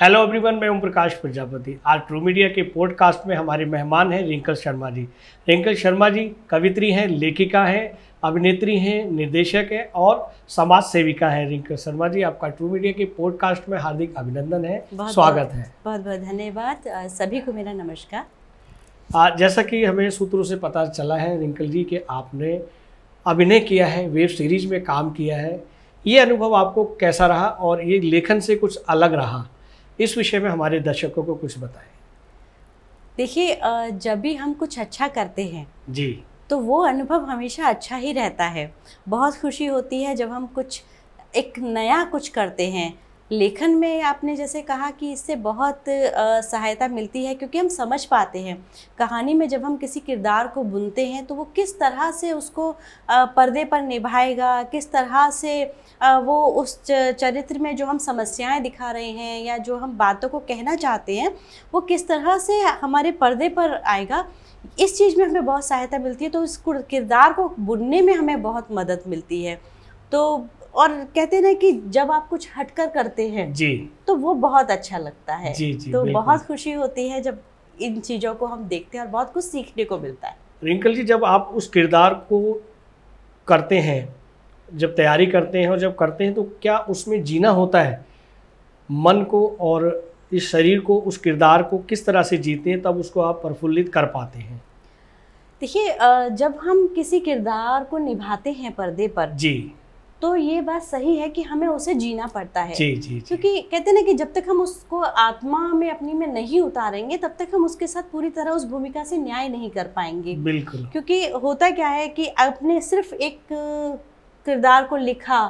Hello everyone मैं ओम प्रकाश प्रजापति आज true media के पॉडकास्ट में हमारे मेहमान हैं रिंकल शर्मा जी रिंकल शर्मा जी कवित्री हैं लेखिका हैं अभिनेत्री हैं निर्देशक हैं और समाज सेविका हैं रिंकल शर्मा जी आपका ट्रू मीडिया के पॉडकास्ट में हार्दिक अभिनंदन है स्वागत है बहुत बहुत धन्यवाद सभी को मेरा नमस्कार जैसा कि हमें सूत्रों से पता चला है रिंकल जी के आपने अभिनय किया है वेब सीरीज में काम किया है ये अनुभव आपको कैसा रहा और ये लेखन से कुछ अलग रहा इस विषय में हमारे दर्शकों को कुछ बताएं देखिए जब भी हम कुछ अच्छा करते हैं जी तो वो अनुभव हमेशा अच्छा ही रहता है बहुत खुशी होती है जब हम कुछ एक नया कुछ करते हैं लेखन में आपने जैसे कहा कि इससे बहुत सहायता मिलती है क्योंकि हम समझ पाते हैं कहानी में जब हम किसी किरदार को बुनते हैं तो वो किस तरह से उसको पर्दे पर निभाएगा किस तरह से वो उस चरित्र में जो हम समस्याएं दिखा रहे हैं या जो हम बातों को कहना चाहते हैं वो किस तरह से हमारे पर्दे पर आएगा इस चीज़ में हमें बहुत सहायता मिलती है तो उस किरदार को बुनने में हमें बहुत मदद मिलती है तो और कहते ना कि जब आप कुछ हटकर करते हैं जी तो वो बहुत अच्छा लगता है जी जी तो बहुत खुशी होती है जब इन चीज़ों को हम देखते हैं और बहुत कुछ सीखने को मिलता है रिंकल जी जब आप उस किरदार को करते हैं जब तैयारी करते हैं और जब करते हैं तो क्या उसमें जीना होता है मन को और इस शरीर को उस किरदार को किस तरह से जीते हैं तब उसको आप प्रफुल्लित कर पाते हैं देखिए जब हम किसी किरदार को निभाते हैं पर्दे पर जी तो ये बात सही है कि हमें उसे जीना पड़ता है जी जी क्योंकि कहते ना कि जब तक हम उसको आत्मा में अपनी में नहीं उतारेंगे तब तक हम उसके साथ पूरी तरह उस भूमिका से न्याय नहीं कर पाएंगे बिल्कुल क्योंकि होता क्या है कि आपने सिर्फ एक किरदार को लिखा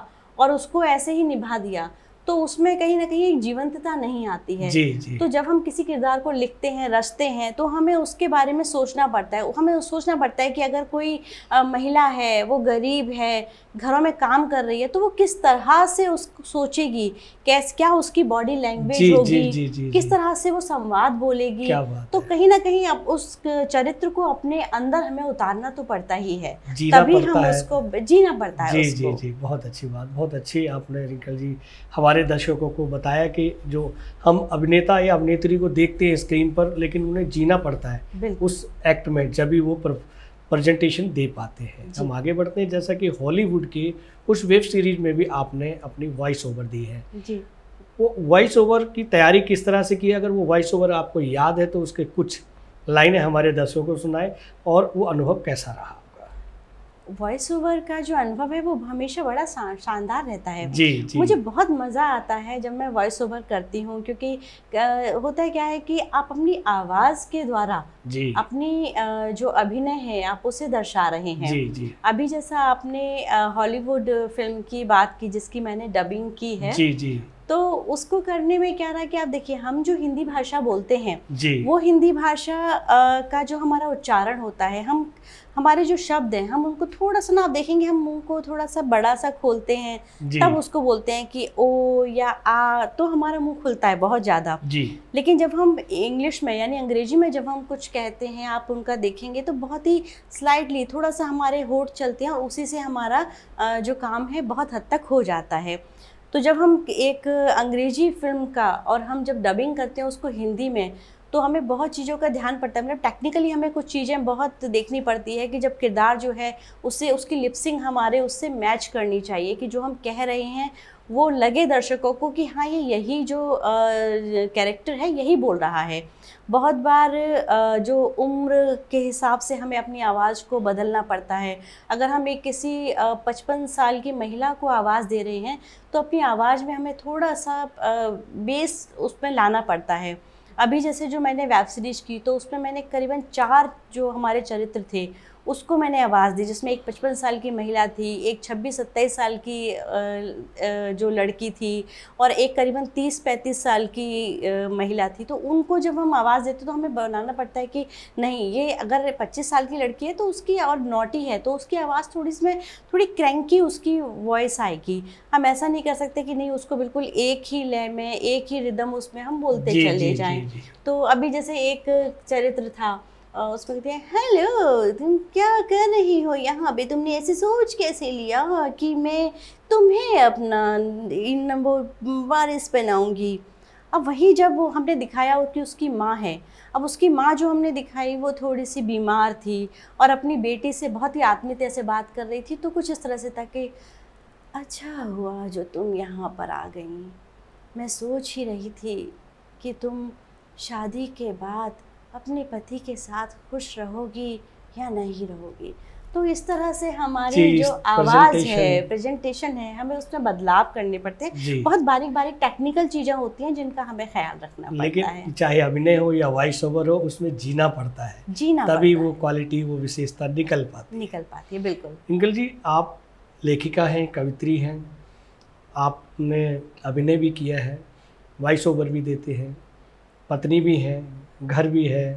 और उसको ऐसे ही निभा दिया तो उसमें कहीं ना कहीं जीवंतता नहीं आती है जी, जी. तो जब हम किसी किरदार को लिखते हैं रचते हैं तो हमें उसके बारे में सोचना पड़ता है हमें सोचना पड़ता है कि अगर कोई आ, महिला है वो गरीब है घरों में काम कर रही है तो वो किस तरह से उस सोचेगी कैस क्या उसकी बॉडी लैंग्वेज होगी किस तरह से वो संवाद बोलेगी तो कहीं ना कहीं अब उस चरित्र को अपने अंदर हमें उतारना तो पड़ता ही है तभी हम उसको जीना पड़ता है जी जी जी बहुत अच्छी बात बहुत अच्छी आपने रिंकल जी हमारे सारे दर्शकों को बताया कि जो हम अभिनेता या अभिनेत्री को देखते हैं स्क्रीन पर लेकिन उन्हें जीना पड़ता है उस एक्ट में जब भी वो प्रेजेंटेशन दे पाते हैं हम आगे बढ़ते हैं जैसा कि हॉलीवुड की उस वेब सीरीज में भी आपने अपनी वॉइस ओवर दी है जी वो वॉइस ओवर की तैयारी किस तरह से की अगर वो वॉइस ओवर आपको याद है तो उसके कुछ लाइनें हमारे दर्शकों को सुनाए और वो अनुभव कैसा रहा वॉइस ओवर का जो अनुभव है वो हमेशा बड़ा शानदार रहता है जी, जी. मुझे बहुत मज़ा आता है जब मैं वॉइस ओवर करती हूँ क्योंकि होता है क्या है कि आप अपनी आवाज़ के द्वारा जी. अपनी जो अभिनय है आप उसे दर्शा रहे हैं जी, जी. अभी जैसा आपने हॉलीवुड फिल्म की बात की जिसकी मैंने डबिंग की है जी, जी. तो उसको करने में क्या रहा कि आप देखिए हम जो हिंदी भाषा बोलते हैं जी. वो हिंदी भाषा का जो हमारा उच्चारण होता है हम हमारे जो शब्द हैं हम उनको थोड़ा सा ना आप देखेंगे हम मुंह को थोड़ा सा बड़ा सा खोलते हैं तब उसको बोलते हैं कि ओ या आ तो हमारा मुंह खुलता है बहुत ज़्यादा लेकिन जब हम इंग्लिश में यानी अंग्रेजी में जब हम कुछ कहते हैं आप उनका देखेंगे तो बहुत ही स्लाइटली थोड़ा सा हमारे होठ चलते हैं उसी से हमारा जो काम है बहुत हद तक हो जाता है तो जब हम एक अंग्रेजी फिल्म का और हम जब डबिंग करते हैं उसको हिंदी में तो हमें बहुत चीज़ों का ध्यान पड़ता है मतलब टेक्निकली हमें कुछ चीज़ें बहुत देखनी पड़ती है कि जब किरदार जो है उससे उसकी लिपसिंग हमारे उससे मैच करनी चाहिए कि जो हम कह रहे हैं वो लगे दर्शकों को कि हाँ ये यही जो कैरेक्टर है यही बोल रहा है बहुत बार आ, जो उम्र के हिसाब से हमें अपनी आवाज़ को बदलना पड़ता है अगर हम एक किसी पचपन साल की महिला को आवाज़ दे रहे हैं तो अपनी आवाज़ में हमें थोड़ा सा आ, बेस उसमें लाना पड़ता है अभी जैसे जो मैंने वेब सीरीज़ की तो उसमें मैंने करीबन चार जो हमारे चरित्र थे उसको मैंने आवाज़ दी जिसमें एक पचपन साल की महिला थी एक छब्बीस सत्ताईस साल की जो लड़की थी और एक करीबन तीस पैंतीस साल की महिला थी तो उनको जब हम आवाज़ देते तो हमें बनाना पड़ता है कि नहीं ये अगर पच्चीस साल की लड़की है तो उसकी और नोटी है तो उसकी आवाज़ थोड़ी इसमें थोड़ी क्रैंकी उसकी वॉइस आएगी हम ऐसा नहीं कर सकते कि नहीं उसको बिल्कुल एक ही लय में एक ही रिदम उसमें हम बोलते चले जाएँ तो अभी जैसे एक चरित्र था उसको कहते हैं हेलो तुम क्या कर रही हो यहाँ पे तुमने ऐसे सोच कैसे लिया कि मैं तुम्हें अपना इन नंबर वारिस बनाऊँगी अब वही जब वो हमने दिखाया कि उसकी माँ है अब उसकी माँ जो हमने दिखाई वो थोड़ी सी बीमार थी और अपनी बेटी से बहुत ही आत्मीयता से बात कर रही थी तो कुछ इस तरह से था कि अच्छा हुआ जो तुम यहाँ पर आ गई मैं सोच ही रही थी कि तुम शादी के बाद अपने पति के साथ खुश रहोगी या नहीं रहोगी तो इस तरह से हमारी जो आवाज है प्रेजेंटेशन है हमें उसमें बदलाव करने पड़ते हैं बहुत बारीक बारीक टेक्निकल चीजें होती हैं जिनका हमें ख्याल रखना लेकिन पड़ता है चाहे अभिनय हो या वॉइस ओवर हो उसमें जीना पड़ता है जीना तभी वो क्वालिटी वो विशेषता निकल पाती निकल पाती है बिल्कुल इंकल जी आप लेखिका हैं कवित्री हैं आपने अभिनय भी किया है वॉइस ओवर भी देते हैं पत्नी भी हैं घर भी है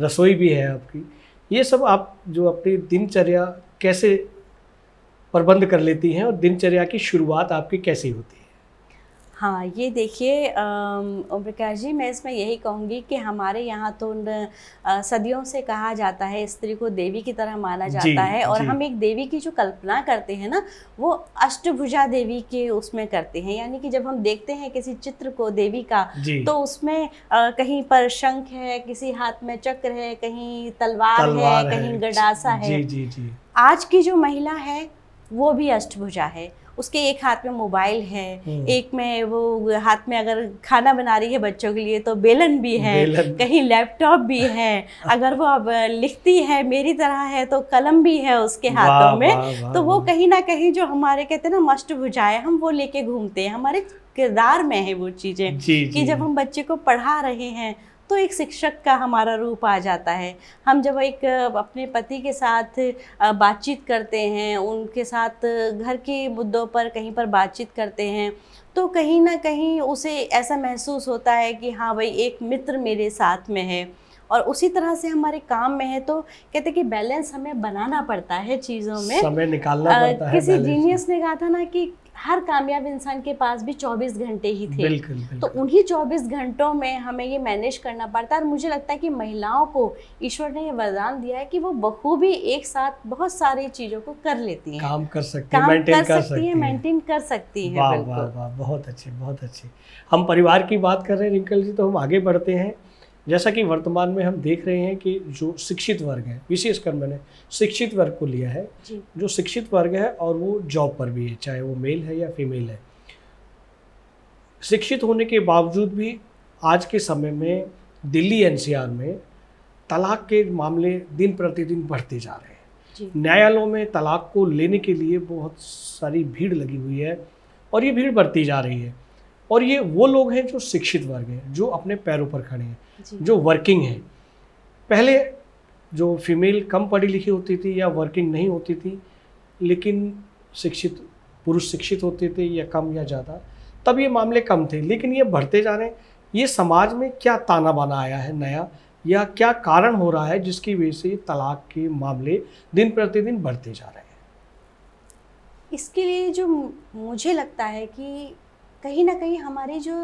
रसोई भी है आपकी ये सब आप जो अपनी दिनचर्या कैसे प्रबंध कर लेती हैं और दिनचर्या की शुरुआत आपकी कैसी होती है हाँ ये देखिए ओम प्रकाश जी मैं इसमें यही कहूँगी कि हमारे यहाँ तो न, आ, सदियों से कहा जाता है स्त्री को देवी की तरह माना जाता है और हम एक देवी की जो कल्पना करते हैं ना वो अष्टभुजा देवी के उसमें करते हैं यानी कि जब हम देखते हैं किसी चित्र को देवी का तो उसमें आ, कहीं पर शंख है किसी हाथ में चक्र है कहीं तलवार, तलवार है, है कहीं गडासा है आज की जो महिला है वो भी अष्टभुजा है उसके एक हाथ में मोबाइल है हम्म। एक में वो हाथ में अगर खाना बना रही है बच्चों के लिए तो बेलन भी है बेलन। कहीं लैपटॉप भी है अगर वो अब लिखती है मेरी तरह है तो कलम भी है उसके हाथों में वा, वा, तो वो कहीं ना कहीं जो हमारे कहते हैं ना मस्ट बुझाए हम वो लेके घूमते हैं हमारे किरदार में है वो चीज़ें कि जब हम बच्चे को पढ़ा रहे हैं तो एक शिक्षक का हमारा रूप आ जाता है हम जब एक अपने पति के साथ बातचीत करते हैं उनके साथ घर के मुद्दों पर कहीं पर बातचीत करते हैं तो कहीं ना कहीं उसे ऐसा महसूस होता है कि हाँ भाई एक मित्र मेरे साथ में है और उसी तरह से हमारे काम में है तो कहते कि बैलेंस हमें बनाना पड़ता है चीज़ों में समय निकालना आ, पड़ता है किसी जीनियस ने कहा था ना कि हर कामयाब इंसान के पास भी 24 घंटे ही थे बिल्कुल, बिल्कुल। तो उन्हीं 24 घंटों में हमें ये मैनेज करना पड़ता है और मुझे लगता है कि महिलाओं को ईश्वर ने ये वरदान दिया है कि वो बखूबी एक साथ बहुत सारी चीज़ों को कर लेती हैं काम कर सकती काम कर, कर सकती, है मेंटेन कर सकती है बहुत अच्छे बहुत अच्छे हम परिवार की बात कर रहे हैं रिंकल जी तो हम आगे बढ़ते हैं जैसा कि वर्तमान में हम देख रहे हैं कि जो शिक्षित वर्ग है विशेषकर मैंने शिक्षित वर्ग को लिया है जो शिक्षित वर्ग है और वो जॉब पर भी है चाहे वो मेल है या फीमेल है शिक्षित होने के बावजूद भी आज के समय में दिल्ली एनसीआर में तलाक के मामले दिन प्रतिदिन बढ़ते जा रहे हैं न्यायालयों में तलाक को लेने के लिए बहुत सारी भीड़ लगी हुई है और ये भीड़ बढ़ती जा रही है और ये वो लोग हैं जो शिक्षित वर्ग हैं जो अपने पैरों पर खड़े हैं जो वर्किंग है पहले जो फीमेल कम पढ़ी लिखी होती थी या वर्किंग नहीं होती थी लेकिन शिक्षित पुरुष शिक्षित होते थे या कम या ज़्यादा तब ये मामले कम थे लेकिन ये बढ़ते जा रहे हैं ये समाज में क्या ताना बाना आया है नया या क्या कारण हो रहा है जिसकी वजह से तलाक के मामले दिन प्रतिदिन बढ़ते जा रहे हैं इसके लिए जो मुझे लगता है कि कहीं ना कहीं हमारी जो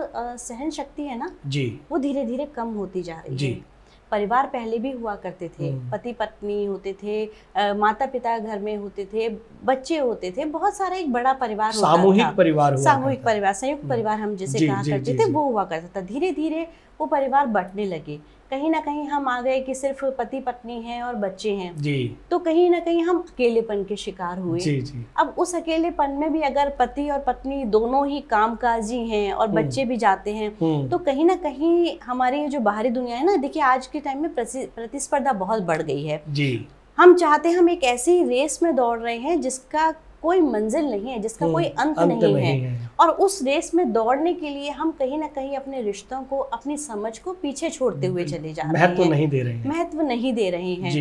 सहन शक्ति है ना जी वो धीरे धीरे कम होती जा रही जी. है परिवार पहले भी हुआ करते थे हम्म। पति पत्नी होते थे आ, माता पिता घर में होते थे बच्चे होते थे बहुत सारा एक बड़ा परिवार सामूहिक परिवार सामूहिक परिवार संयुक्त हम्म। परिवार हम जिसे कहा करते थे वो हुआ करता था धीरे धीरे वो परिवार बटने लगे कहीं ना कहीं हम आ गए कि सिर्फ पति पत्नी हैं और बच्चे हैं जी तो कहीं ना कहीं हम अकेलेपन के शिकार हुए जी जी अब उस अकेलेपन में भी अगर पति और पत्नी दोनों ही कामकाजी हैं और हम्म। बच्चे भी जाते हैं हम्म। तो कहीं ना कहीं हमारी जो बाहरी दुनिया है ना देखिए आज के टाइम में प्रतिस्पर्धा बहुत बढ़ गई है जी हम चाहते हैं हम एक ऐसी रेस में दौड़ रहे हैं जिसका कोई मंजिल नहीं है जिसका कोई हम्म, अंत, अंत नहीं, नहीं है।, है और उस रेस में दौड़ने के लिए हम कहीं ना कहीं अपने रिश्तों को अपनी समझ को पीछे छोड़ते हुए चले जा रहे हैं महत्व नहीं दे रहे हैं महत्व नहीं दे रहे हैं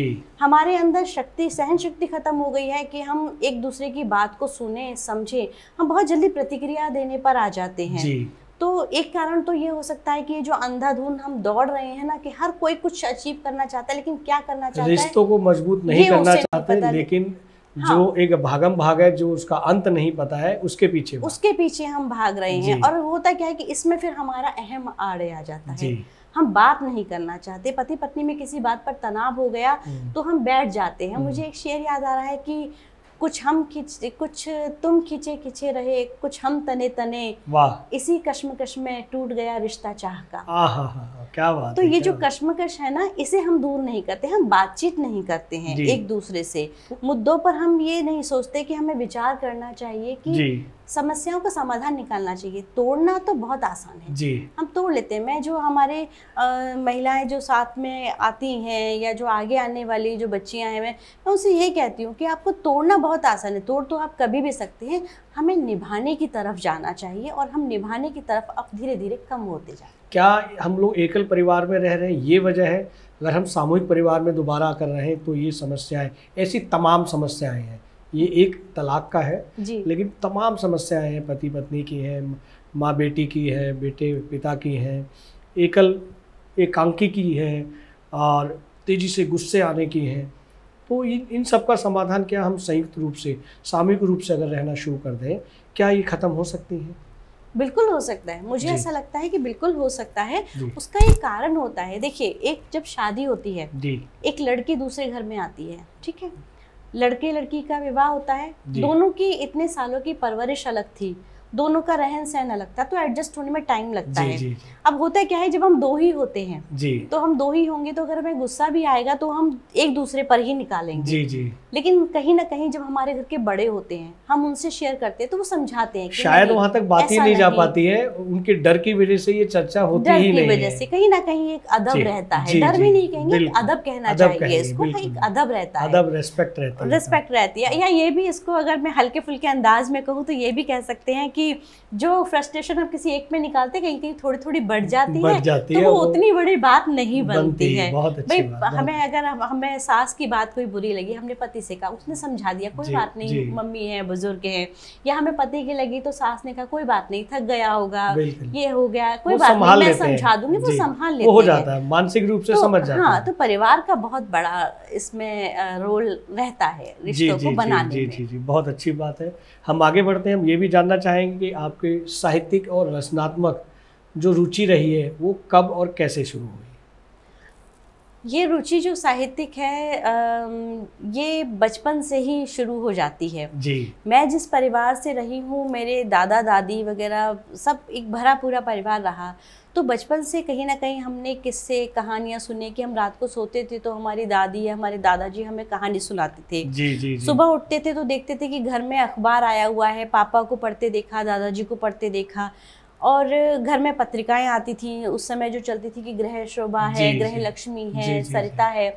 हमारे अंदर शक्ति सहन शक्ति खत्म हो गई है कि हम एक दूसरे की बात को सुने समझे हम बहुत जल्दी प्रतिक्रिया देने पर आ जाते हैं तो एक कारण तो ये हो सकता है कि जो अंधाधुन हम दौड़ रहे हैं ना कि हर कोई कुछ अचीव करना चाहता है लेकिन क्या करना चाहता है रिश्तों को मजबूत नहीं करना चाहते लेकिन हाँ। जो एक भागम भाग है जो उसका अंत नहीं पता है उसके पीछे उसके पीछे हम भाग रहे हैं और होता क्या है कि इसमें फिर हमारा अहम आड़े आ जाता है हम बात नहीं करना चाहते पति पत्नी में किसी बात पर तनाव हो गया हम्म। तो हम बैठ जाते हैं हम्म। मुझे एक शेर याद आ रहा है कि कुछ हम खिंच कुछ तुम खिंचे खिंचे रहे कुछ हम तने तने वाह इसी कश्मकश में टूट गया रिश्ता चाह का आहा, क्या बात तो ये जो कश्मकश है ना इसे हम दूर नहीं करते हम बातचीत नहीं करते हैं एक दूसरे से मुद्दों पर हम ये नहीं सोचते कि हमें विचार करना चाहिए कि समस्याओं का समाधान निकालना चाहिए तोड़ना तो बहुत आसान है जी हम तोड़ लेते हैं मैं जो हमारे महिलाएं जो साथ में आती हैं या जो आगे आने वाली जो बच्चियां हैं मैं मैं उनसे ये कहती हूँ कि आपको तोड़ना बहुत आसान है तोड़ तो आप कभी भी सकते हैं हमें निभाने की तरफ जाना चाहिए और हम निभाने की तरफ अब धीरे धीरे कम होते जाए क्या हम लोग एकल परिवार में रह रहे हैं ये वजह है अगर हम सामूहिक परिवार में दोबारा कर रहे हैं तो ये समस्याएं ऐसी तमाम समस्याएँ हैं ये एक तलाक का है लेकिन तमाम समस्याएं हैं पति पत्नी की हैं माँ बेटी की है बेटे पिता की हैं एकल एकांकी की है और तेज़ी से गुस्से आने की हैं तो इन इन सब का समाधान क्या हम संयुक्त रूप से सामूहिक रूप से अगर रहना शुरू कर दें क्या ये ख़त्म हो सकती है बिल्कुल हो सकता है मुझे ऐसा लगता है कि बिल्कुल हो सकता है उसका एक कारण होता है देखिए एक जब शादी होती है एक लड़की दूसरे घर में आती है ठीक है लड़के लड़की का विवाह होता है दोनों की इतने सालों की परवरिश अलग थी दोनों का रहन सहन अलग था तो एडजस्ट होने में टाइम लगता जी, है जी, अब होता क्या है जब हम दो ही होते हैं जी. तो हम दो ही होंगे तो अगर हमें गुस्सा भी आएगा तो हम एक दूसरे पर ही निकालेंगे जी, जी. लेकिन कहीं ना कहीं जब हमारे घर के बड़े होते हैं हम उनसे शेयर करते हैं तो वो समझाते हैं शायद वहाँ तक बात ही नहीं जा पाती है उनके डर की वजह से ये चर्चा होती डर की वजह से कहीं ना कहीं एक अदब रहता है डर भी नहीं कहेंगे अदब कहना चाहिए इसको एक अदब रहता है अदब रेस्पेक्ट रहता है रेस्पेक्ट रहती है या ये भी इसको अगर मैं हल्के फुल्के अंदाज में कहूँ तो ये भी कह सकते हैं कि कि जो फ्रस्ट्रेशन हम किसी एक में निकालते कहीं कहीं थोड़ी थोड़ी बढ़ जाती बढ़ है जाती तो है, वो उतनी बड़ी बात नहीं बनती है भाई हमें अगर हमें सास की बात कोई बुरी लगी हमने पति से कहा उसने समझा दिया कोई बात नहीं मम्मी है बुजुर्ग है या हमें पति की लगी तो सास ने कहा कोई बात नहीं थक गया होगा ये हो गया कोई बात नहीं मैं समझा दूंगी वो संभाल लेते मानसिक रूप से तो समझ हाँ तो परिवार का बहुत बड़ा इसमें रोल रहता है रिश्तों को बनाने में जी जी जी बहुत अच्छी बात है हम आगे बढ़ते हैं हम ये भी जानना चाहेंगे बताएंगे कि आपके साहित्यिक और रचनात्मक जो रुचि रही है वो कब और कैसे शुरू हुई ये रुचि जो साहित्यिक है ये बचपन से ही शुरू हो जाती है जी मैं जिस परिवार से रही हूँ मेरे दादा दादी वगैरह सब एक भरा पूरा परिवार रहा तो बचपन से कहीं ना कहीं हमने किससे कहानियां सुने कि हम रात को सोते थे तो हमारी दादी या हमारे दादाजी हमें कहानी सुनाते थे जी जी, जी। सुबह उठते थे तो देखते थे कि घर में अखबार आया हुआ है पापा को पढ़ते देखा दादाजी को पढ़ते देखा और घर में पत्रिकाएं आती थी उस समय जो चलती थी कि ग्रह शोभा है ग्रह लक्ष्मी है सरिता है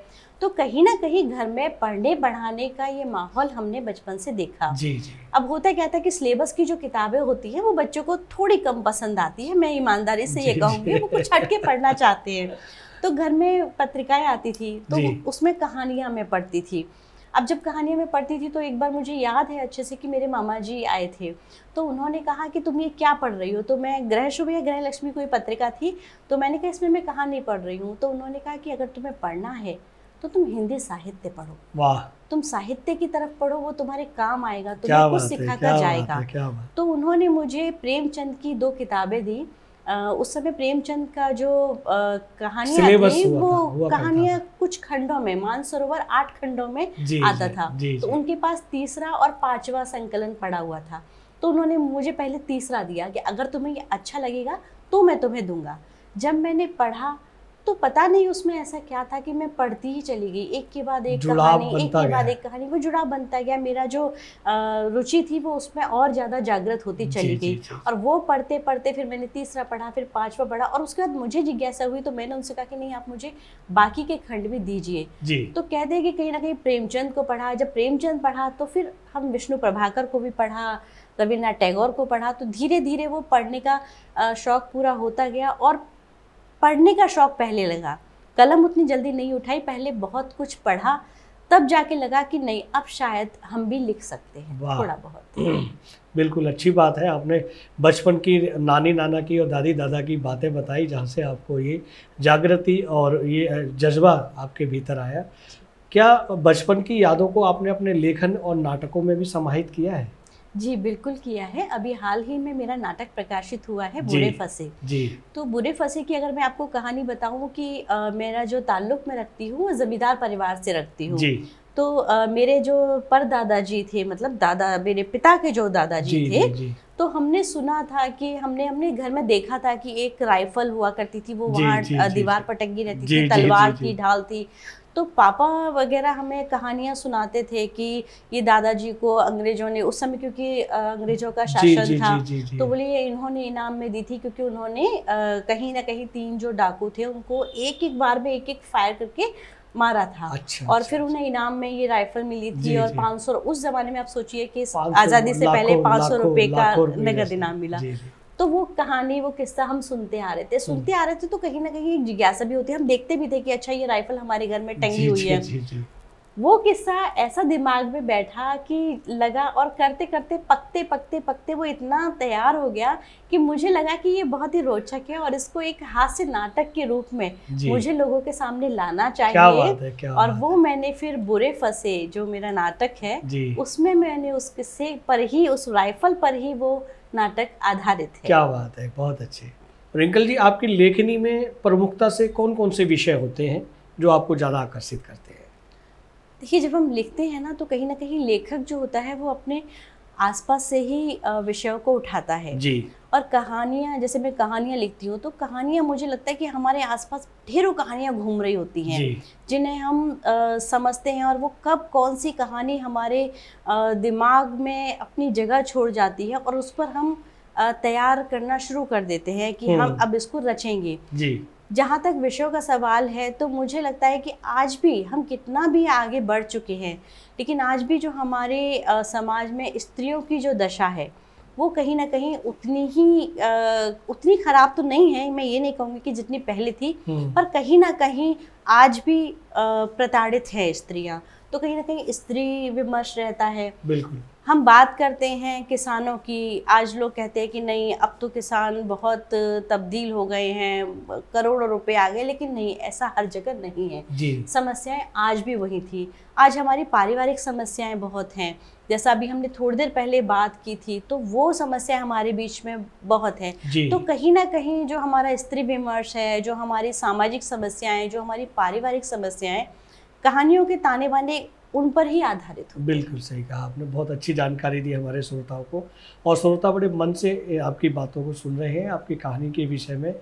तो कहीं ना कहीं घर में पढ़ने बढ़ाने का ये माहौल हमने बचपन से देखा जी जी अब होता क्या था कि सिलेबस की जो किताबें होती है वो बच्चों को थोड़ी कम पसंद आती है मैं ईमानदारी से ये कहूँगी वो कुछ हटके पढ़ना चाहते हैं तो घर में पत्रिकाएं आती थी तो उसमें कहानियाँ मैं पढ़ती थी अब जब कहानियाँ मैं पढ़ती थी तो एक बार मुझे याद है अच्छे से कि मेरे मामा जी आए थे तो उन्होंने कहा कि तुम ये क्या पढ़ रही हो तो मैं ग्रह शुभ या ग्रह लक्ष्मी कोई पत्रिका थी तो मैंने कहा इसमें मैं कहानी पढ़ रही हूँ तो उन्होंने कहा कि अगर तुम्हें पढ़ना है तो तुम हिंदी साहित्य पढ़ो वाह तुम साहित्य की तरफ पढ़ो वो तुम्हारे काम आएगा तुम्हें कुछ सिखाता जाएगा तो उन्होंने मुझे प्रेमचंद की दो किताबें दी आ, उस समय प्रेमचंद का जो कहानियां थी वो कहानियां कुछ खंडों में मानसरोवर आठ खंडों में जी, आता जी, था जी, तो उनके पास तीसरा और पांचवा संकलन पड़ा हुआ था तो उन्होंने मुझे पहले तीसरा दिया कि अगर तुम्हें ये अच्छा लगेगा तो मैं तुम्हें दूंगा जब मैंने पढ़ा तो पता नहीं उसमें ऐसा क्या था कि मैं पढ़ती ही चली गई एक के बाद एक कहानी एक के बाद एक कहानी वो जुड़ाव बनता गया मेरा जो रुचि थी वो उसमें और ज़्यादा जागृत होती चली गई और वो पढ़ते पढ़ते फिर मैंने तीसरा पढ़ा फिर पांचवा पढ़ा और उसके बाद मुझे जिज्ञासा हुई तो मैंने उनसे कहा कि नहीं आप मुझे बाकी के खंड भी दीजिए तो कह दे कि कहीं ना कहीं प्रेमचंद को पढ़ा जब प्रेमचंद पढ़ा तो फिर हम विष्णु प्रभाकर को भी पढ़ा रविन्द्रनाथ टैगोर को पढ़ा तो धीरे धीरे वो पढ़ने का शौक़ पूरा होता गया और पढ़ने का शौक़ पहले लगा कलम उतनी जल्दी नहीं उठाई पहले बहुत कुछ पढ़ा तब जाके लगा कि नहीं अब शायद हम भी लिख सकते हैं थोड़ा बहुत बिल्कुल अच्छी बात है आपने बचपन की नानी नाना की और दादी दादा की बातें बताई जहाँ से आपको ये जागृति और ये जज्बा आपके भीतर आया क्या बचपन की यादों को आपने अपने लेखन और नाटकों में भी समाहित किया है जी बिल्कुल किया है अभी हाल ही में मेरा नाटक प्रकाशित हुआ है बुरे फंसे जी तो बुरे फंसे की अगर मैं आपको कहानी बताऊं कि आ, मेरा जो ताल्लुक मैं रखती हूँ वो जमींदार परिवार से रखती हूँ तो आ, मेरे जो पर दादाजी थे मतलब दादा मेरे पिता के जो दादाजी जी, थे जी, जी. तो हमने सुना था कि हमने हमने घर में देखा था कि एक राइफल हुआ करती थी वो वहाँ दीवार पर टंगी रहती थी तलवार की ढाल थी तो पापा वगैरह हमें कहानियाँ सुनाते थे कि ये दादाजी को अंग्रेजों ने उस समय क्योंकि अंग्रेजों का शासन जी, था जी, जी, तो बोले ये इन्होंने इनाम में दी थी क्योंकि उन्होंने कहीं ना कहीं तीन जो डाकू थे उनको एक एक बार में एक एक फायर करके मारा था अच्छा, और अच्छा, फिर अच्छा। उन्हें इनाम में ये राइफल मिली थी और पाँच सौ उस जमाने में आप सोचिए कि आज़ादी से पहले पाँच सौ रुपये का नगद इनाम मिला तो वो कहानी वो किस्सा हम सुनते आ रहे थे सुनते आ रहे थे तो कहीं ना कहीं एक जिज्ञासा भी होती है हम देखते भी थे कि अच्छा ये राइफल हमारे घर में टंगी हुई है जी, जी, वो किस्सा ऐसा दिमाग में बैठा कि लगा और करते करते पकते पकते पकते वो इतना तैयार हो गया कि मुझे लगा कि ये बहुत ही रोचक है और इसको एक हास्य नाटक के रूप में मुझे लोगों के सामने लाना चाहिए क्या बात है, क्या और बात वो है। मैंने फिर बुरे फंसे जो मेरा नाटक है उसमें मैंने उस किस्से पर ही उस राइफल पर ही वो नाटक आधारित है क्या बात है बहुत अच्छी रिंकल जी आपकी लेखनी में प्रमुखता से कौन कौन से विषय होते हैं जो आपको ज़्यादा आकर्षित करते हैं देखिए जब हम लिखते हैं ना तो कहीं ना कहीं लेखक जो होता है वो अपने आसपास से ही विषयों को उठाता है जी और कहानियाँ जैसे मैं कहानियाँ लिखती हूँ तो कहानियाँ मुझे लगता है कि हमारे आसपास ढेरों कहानियाँ घूम रही होती हैं जिन्हें हम आ, समझते हैं और वो कब कौन सी कहानी हमारे आ, दिमाग में अपनी जगह छोड़ जाती है और उस पर हम तैयार करना शुरू कर देते हैं कि हम अब इसको रचेंगे जी जहाँ तक विषयों का सवाल है तो मुझे लगता है कि आज भी हम कितना भी आगे बढ़ चुके हैं लेकिन आज भी जो हमारे आ, समाज में स्त्रियों की जो दशा है वो कहीं ना कहीं उतनी ही आ, उतनी ख़राब तो नहीं है मैं ये नहीं कहूँगी कि जितनी पहले थी हम्म। पर कहीं ना कहीं आज भी प्रताड़ित है स्त्रियाँ तो कहीं ना कहीं स्त्री विमर्श रहता है बिल्कुल हम बात करते हैं किसानों की आज लोग कहते हैं कि नहीं अब तो किसान बहुत तब्दील हो गए हैं करोड़ों रुपए आ गए लेकिन नहीं ऐसा हर जगह नहीं है समस्याएं आज भी वही थी आज हमारी पारिवारिक समस्याएं बहुत हैं जैसा अभी हमने थोड़ी देर पहले बात की थी तो वो समस्या हमारे बीच में बहुत है तो कहीं ना कहीं जो हमारा स्त्री विमर्श है जो हमारी सामाजिक समस्याएं जो हमारी पारिवारिक समस्याएं कहानियों के ताने बाने उन पर ही आधारित हो बिल्कुल सही कहा आपने बहुत अच्छी जानकारी दी हमारे श्रोताओं को और श्रोता बड़े मन से आपकी बातों को सुन रहे हैं आपकी कहानी के विषय में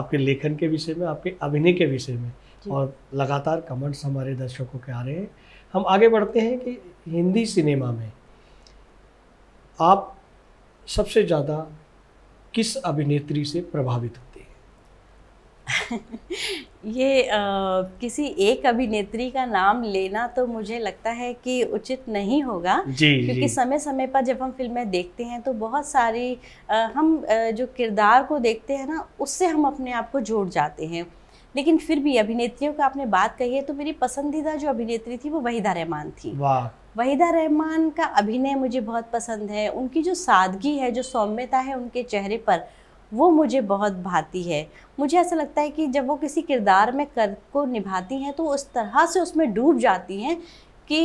आपके लेखन के विषय में आपके अभिनय के विषय में और लगातार कमेंट्स हमारे दर्शकों के आ रहे हैं हम आगे बढ़ते हैं कि हिंदी सिनेमा में आप सबसे ज़्यादा किस अभिनेत्री से प्रभावित होते हैं ये आ, किसी एक अभिनेत्री का नाम लेना तो मुझे लगता है कि उचित नहीं होगा जी, क्योंकि समय समय पर जब हम फिल्में देखते हैं तो बहुत सारी आ, हम आ, जो किरदार को देखते हैं ना उससे हम अपने आप को जोड़ जाते हैं लेकिन फिर भी अभिनेत्रियों का आपने बात कही है तो मेरी पसंदीदा जो अभिनेत्री थी वो वहीदा रहमान थी वहीदा रहमान का अभिनय मुझे बहुत पसंद है उनकी जो सादगी है जो सौम्यता है उनके चेहरे पर वो मुझे बहुत भाती है मुझे ऐसा लगता है कि जब वो किसी किरदार में कर को निभाती हैं तो उस तरह से उसमें डूब जाती हैं कि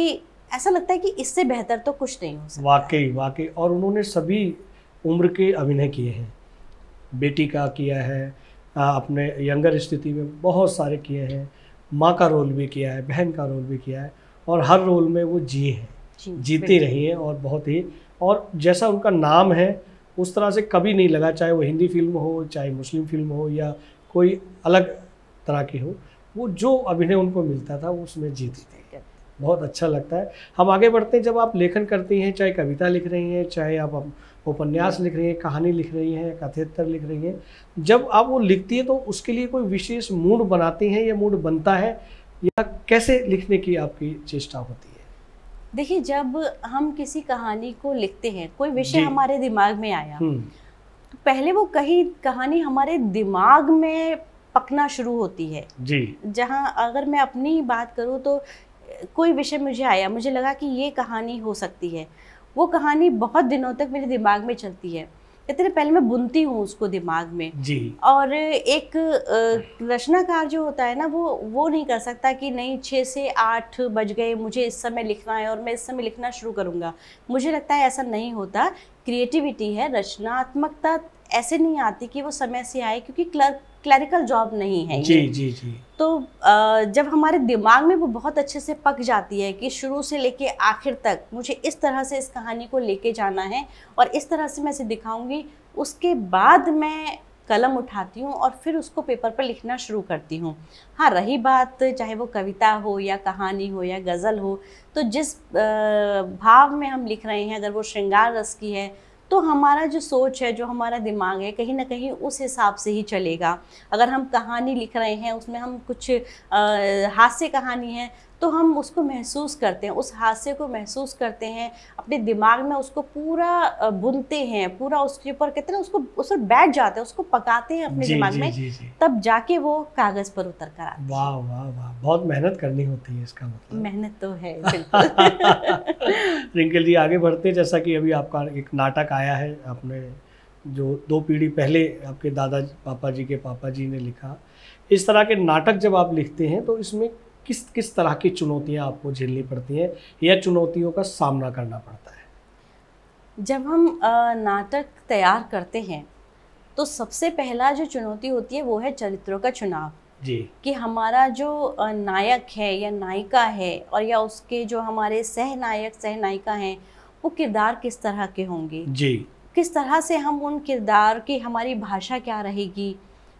ऐसा लगता है कि इससे बेहतर तो कुछ नहीं हो सकता वाकई वाकई और उन्होंने सभी उम्र के अभिनय किए हैं बेटी का किया है अपने यंगर स्थिति में बहुत सारे किए हैं माँ का रोल भी किया है बहन का रोल भी किया है और हर रोल में वो जी हैं जीती रही हैं और बहुत ही और जैसा उनका नाम है उस तरह से कभी नहीं लगा चाहे वो हिंदी फिल्म हो चाहे मुस्लिम फिल्म हो या कोई अलग तरह की हो वो जो अभिनय उनको मिलता था वो उसमें जीती थी बहुत अच्छा लगता है हम आगे बढ़ते हैं जब आप लेखन करती हैं चाहे कविता लिख रही हैं चाहे आप उपन्यास लिख रही हैं कहानी लिख रही हैं कथेतर लिख रही हैं जब आप वो लिखती हैं तो उसके लिए कोई विशेष मूड बनाती हैं या मूड बनता है या कैसे लिखने की आपकी चेष्टा होती है देखिए जब हम किसी कहानी को लिखते हैं कोई विषय हमारे दिमाग में आया तो पहले वो कहीं कहानी हमारे दिमाग में पकना शुरू होती है जी जहाँ अगर मैं अपनी बात करूँ तो कोई विषय मुझे आया मुझे लगा कि ये कहानी हो सकती है वो कहानी बहुत दिनों तक मेरे दिमाग में चलती है इतने पहले मैं बुनती हूँ उसको दिमाग में जी और एक रचनाकार जो होता है ना वो वो नहीं कर सकता कि नहीं छः से आठ बज गए मुझे इस समय लिखना है और मैं इस समय लिखना शुरू करूँगा मुझे लगता है ऐसा नहीं होता क्रिएटिविटी है रचनात्मकता ऐसे नहीं आती कि वो समय से आए क्योंकि क्लर्क क्लरिकल जॉब नहीं है जी जी जी तो जब हमारे दिमाग में वो बहुत अच्छे से पक जाती है कि शुरू से लेके आखिर तक मुझे इस तरह से इस कहानी को लेके जाना है और इस तरह से मैं इसे दिखाऊंगी उसके बाद मैं कलम उठाती हूँ और फिर उसको पेपर पर लिखना शुरू करती हूँ हाँ रही बात चाहे वो कविता हो या कहानी हो या गज़ल हो तो जिस भाव में हम लिख रहे हैं अगर वो श्रृंगार रस की है तो हमारा जो सोच है जो हमारा दिमाग है कहीं ना कहीं उस हिसाब से ही चलेगा अगर हम कहानी लिख रहे हैं उसमें हम कुछ हास्य कहानी है तो हम उसको महसूस करते हैं उस हादसे को महसूस करते हैं अपने दिमाग में उसको पूरा बुनते हैं पूरा उसके ऊपर कहते हैं उसको उस पर बैठ जाते हैं उसको पकाते हैं अपने दिमाग में तब जाके वो कागज पर उतर कर आते वाह वाह वाह बहुत मेहनत करनी होती है इसका मतलब मेहनत तो है रिंकल जी आगे बढ़ते जैसा कि अभी आपका एक नाटक आया है आपने जो दो पीढ़ी पहले आपके दादा पापा जी के पापा जी ने लिखा इस तरह के नाटक जब आप लिखते हैं तो इसमें किस किस तरह की चुनौतियाँ आपको झेलनी पड़ती हैं या चुनौतियों का सामना करना पड़ता है जब हम नाटक तैयार करते हैं तो सबसे पहला जो चुनौती होती है वो है चरित्रों का चुनाव जी कि हमारा जो नायक है या नायिका है और या उसके जो हमारे सहनायक सहनायिका हैं वो किरदार किस तरह के होंगे जी किस तरह से हम उन किरदार की हमारी भाषा क्या रहेगी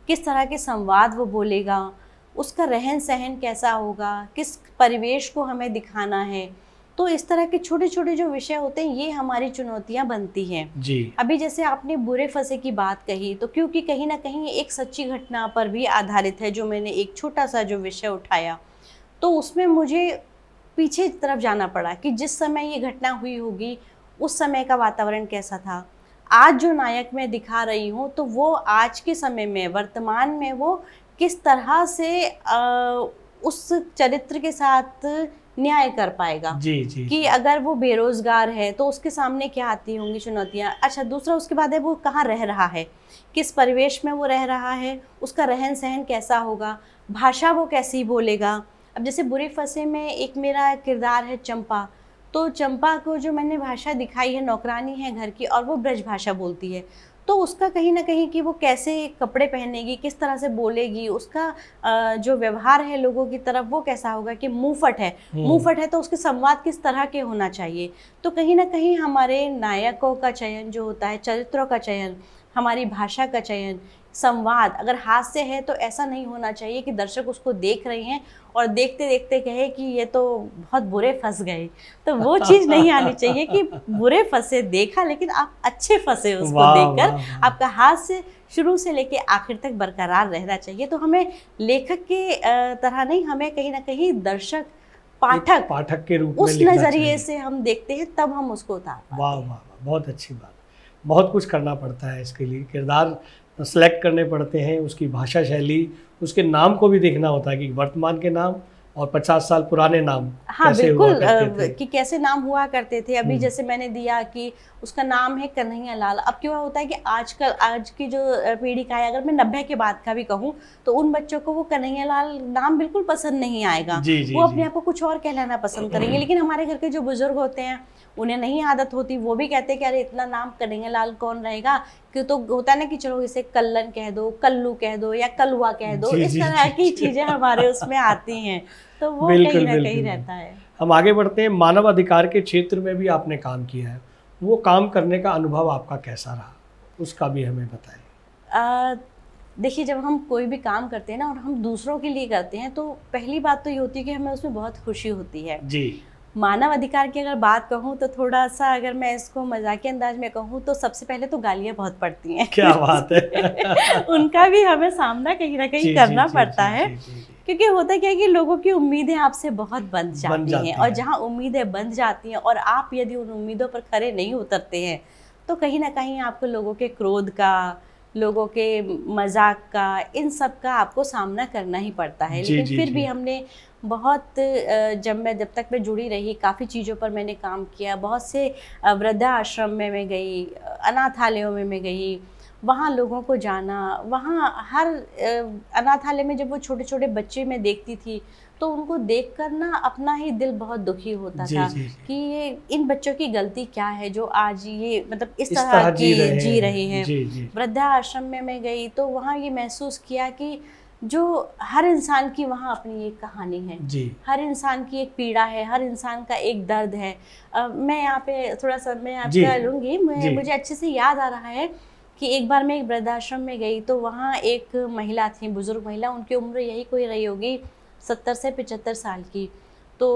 किस तरह के संवाद वो बोलेगा उसका रहन सहन कैसा होगा किस परिवेश को हमें दिखाना है तो इस तरह के छोटे छोटे जो विषय होते हैं ये हमारी चुनौतियां बनती हैं जी अभी जैसे आपने बुरे फंसे की बात कही तो क्योंकि कहीं ना कहीं एक सच्ची घटना पर भी आधारित है जो मैंने एक छोटा सा जो विषय उठाया तो उसमें मुझे पीछे तरफ जाना पड़ा कि जिस समय ये घटना हुई होगी उस समय का वातावरण कैसा था आज जो नायक मैं दिखा रही हूँ तो वो आज के समय में वर्तमान में वो किस तरह से आ, उस चरित्र के साथ न्याय कर पाएगा जी जी कि अगर वो बेरोजगार है तो उसके सामने क्या आती होंगी चुनौतियाँ अच्छा दूसरा उसके बाद है वो कहाँ रह रहा है किस परिवेश में वो रह रहा है उसका रहन सहन कैसा होगा भाषा वो कैसी बोलेगा अब जैसे बुरे फंसे में एक मेरा किरदार है चंपा तो चंपा को जो मैंने भाषा दिखाई है नौकरानी है घर की और वो ब्रज भाषा बोलती है तो उसका कहीं ना कहीं कि वो कैसे कपड़े पहनेगी किस तरह से बोलेगी उसका जो व्यवहार है लोगों की तरफ वो कैसा होगा कि मुँहफट है हम्म। मुँहफट है तो उसके संवाद किस तरह के होना चाहिए तो कहीं ना कहीं हमारे नायकों का चयन जो होता है चरित्रों का चयन हमारी भाषा का चयन संवाद अगर हास्य है तो ऐसा नहीं होना चाहिए कि दर्शक उसको देख रहे हैं और देखते देखते कहे कि ये तो बहुत बुरे फंस गए तो वो चीज़ नहीं आनी चाहिए कि बुरे फंसे देखा लेकिन आप अच्छे फंसे उसको देखकर आपका हास्य शुरू से लेके आखिर तक बरकरार रहना चाहिए तो हमें लेखक के तरह नहीं हमें कहीं ना कहीं दर्शक पाठक पाठक के रूप उस में उस नज़रिए से हम देखते हैं तब हम उसको उतार वाह वाह वाह बहुत अच्छी बात बहुत कुछ करना पड़ता है इसके लिए किरदार सेलेक्ट करने पड़ते हैं उसकी भाषा शैली उसके नाम को भी देखना होता है कि वर्तमान के नाम और पचास साल पुराने नाम हाँ कैसे बिल्कुल हुआ करते थे। कि कैसे नाम हुआ करते थे अभी हम्म। जैसे मैंने दिया कि उसका नाम है कन्हैया लाल अब क्यों होता है कि आजकल आज की जो पीढ़ी का है अगर मैं नब्बे के बाद का भी कहूँ तो उन बच्चों को वो कन्हैया लाल नाम बिल्कुल पसंद नहीं आएगा जी, जी, वो अपने आप को कुछ और कहलाना पसंद करेंगे हम्म। लेकिन हमारे घर के जो बुजुर्ग होते हैं उन्हें नहीं आदत होती वो भी कहते कि अरे इतना नाम करेंगे लाल कौन रहेगा कि तो होता है ना कि चलो इसे कल्लन कह दो कल्लू कह दो या कलुआ कह दो इस तरह की चीज़ें हमारे उसमें आती हैं तो वो कहीं ना कहीं रहता है हम आगे बढ़ते हैं मानव अधिकार के क्षेत्र में भी आपने काम किया है वो काम करने का अनुभव आपका कैसा रहा उसका भी हमें बताएं देखिए जब हम कोई भी काम करते हैं ना और हम दूसरों के लिए करते हैं तो पहली बात तो ये होती है कि हमें उसमें बहुत खुशी होती है जी मानव अधिकार की अगर बात कहूँ तो थोड़ा सा अगर मैं इसको मजाक के अंदाज में कहूँ तो सबसे पहले तो गालियाँ बहुत पड़ती हैं क्या बात है उनका भी हमें सामना कहीं ना कहीं करना पड़ता है क्योंकि होता क्या है कि लोगों की उम्मीदें आपसे बहुत बंद जाती, जाती हैं और जहाँ उम्मीदें बंद जाती हैं और आप यदि उन उम्मीदों पर खड़े नहीं उतरते हैं तो कहीं ना कहीं आपको लोगों के क्रोध का लोगों के मजाक का इन सब का आपको सामना करना ही पड़ता है लेकिन जी, फिर जी. भी हमने बहुत जब मैं जब तक मैं जुड़ी रही काफ़ी चीज़ों पर मैंने काम किया बहुत से वृद्धा आश्रम में मैं गई अनाथालयों में मैं गई वहाँ लोगों को जाना वहाँ हर अनाथालय में जब वो छोटे छोटे बच्चे मैं देखती थी तो उनको देखकर ना अपना ही दिल बहुत दुखी होता जी, था जी, जी. कि ये इन बच्चों की गलती क्या है जो आज ये मतलब इस, इस तरह की जी रहे हैं वृद्धा आश्रम में मैं गई तो वहाँ ये महसूस किया कि जो हर इंसान की वहाँ अपनी एक कहानी है जी हर इंसान की एक पीड़ा है हर इंसान का एक दर्द है आ, मैं यहाँ पे थोड़ा सा मैं आपका लूँगी मुझे अच्छे से याद आ रहा है कि एक बार मैं एक वृद्धाश्रम में गई तो वहाँ एक महिला थी बुज़ुर्ग महिला उनकी उम्र यही कोई रही होगी सत्तर से पचहत्तर साल की तो